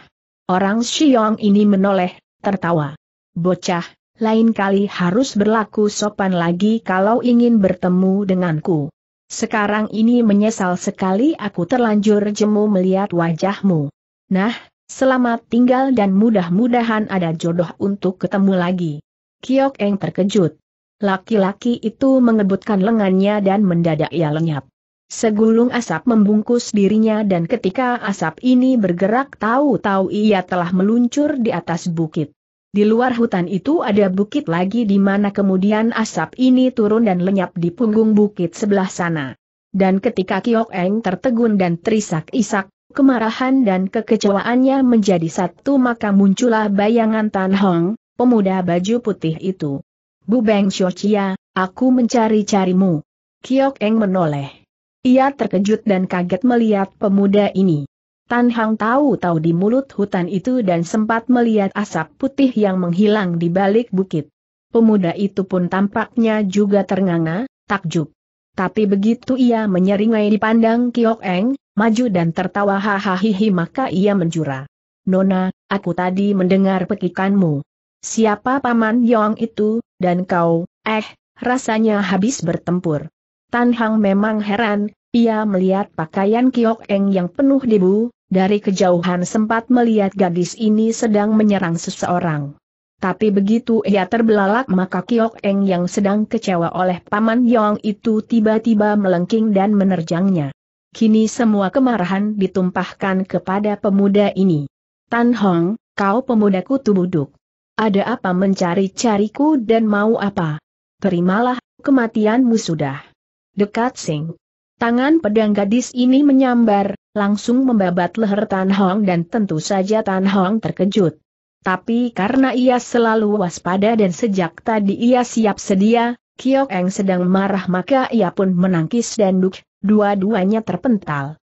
orang Xiong ini menoleh, tertawa. Bocah, lain kali harus berlaku sopan lagi kalau ingin bertemu denganku. Sekarang ini menyesal sekali aku terlanjur jemu melihat wajahmu. Nah, selamat tinggal dan mudah-mudahan ada jodoh untuk ketemu lagi. Kiok Eng terkejut. Laki-laki itu mengebutkan lengannya dan mendadak ia lenyap. Segulung asap membungkus dirinya dan ketika asap ini bergerak tahu-tahu ia telah meluncur di atas bukit. Di luar hutan itu ada bukit lagi di mana kemudian asap ini turun dan lenyap di punggung bukit sebelah sana. Dan ketika Kiok Eng tertegun dan terisak-isak, kemarahan dan kekecewaannya menjadi satu maka muncullah bayangan Tan Hong, pemuda baju putih itu. Bu Beng Chia, aku mencari-carimu. Kiok Eng menoleh. Ia terkejut dan kaget melihat pemuda ini. Tan Hang tahu-tahu di mulut hutan itu dan sempat melihat asap putih yang menghilang di balik bukit. Pemuda itu pun tampaknya juga ternganga, takjub. Tapi begitu ia menyeringai dipandang Kiok Eng, maju dan tertawa hahaha maka ia menjura. Nona, aku tadi mendengar pekikanmu. Siapa paman Yong itu, dan kau, eh, rasanya habis bertempur. Tan Hang memang heran, ia melihat pakaian Kiok Eng yang penuh debu, dari kejauhan sempat melihat gadis ini sedang menyerang seseorang. Tapi begitu ia terbelalak maka Kiok Eng yang sedang kecewa oleh Paman Yong itu tiba-tiba melengking dan menerjangnya. Kini semua kemarahan ditumpahkan kepada pemuda ini. Tan Hong, kau pemuda kutu buduk. Ada apa mencari-cariku dan mau apa? Terimalah, kematianmu sudah. Dekat Sing. Tangan pedang gadis ini menyambar, langsung membabat leher Tan Hong dan tentu saja Tan Hong terkejut. Tapi karena ia selalu waspada dan sejak tadi ia siap sedia, Kiok Eng sedang marah maka ia pun menangkis dan duk, dua-duanya terpental.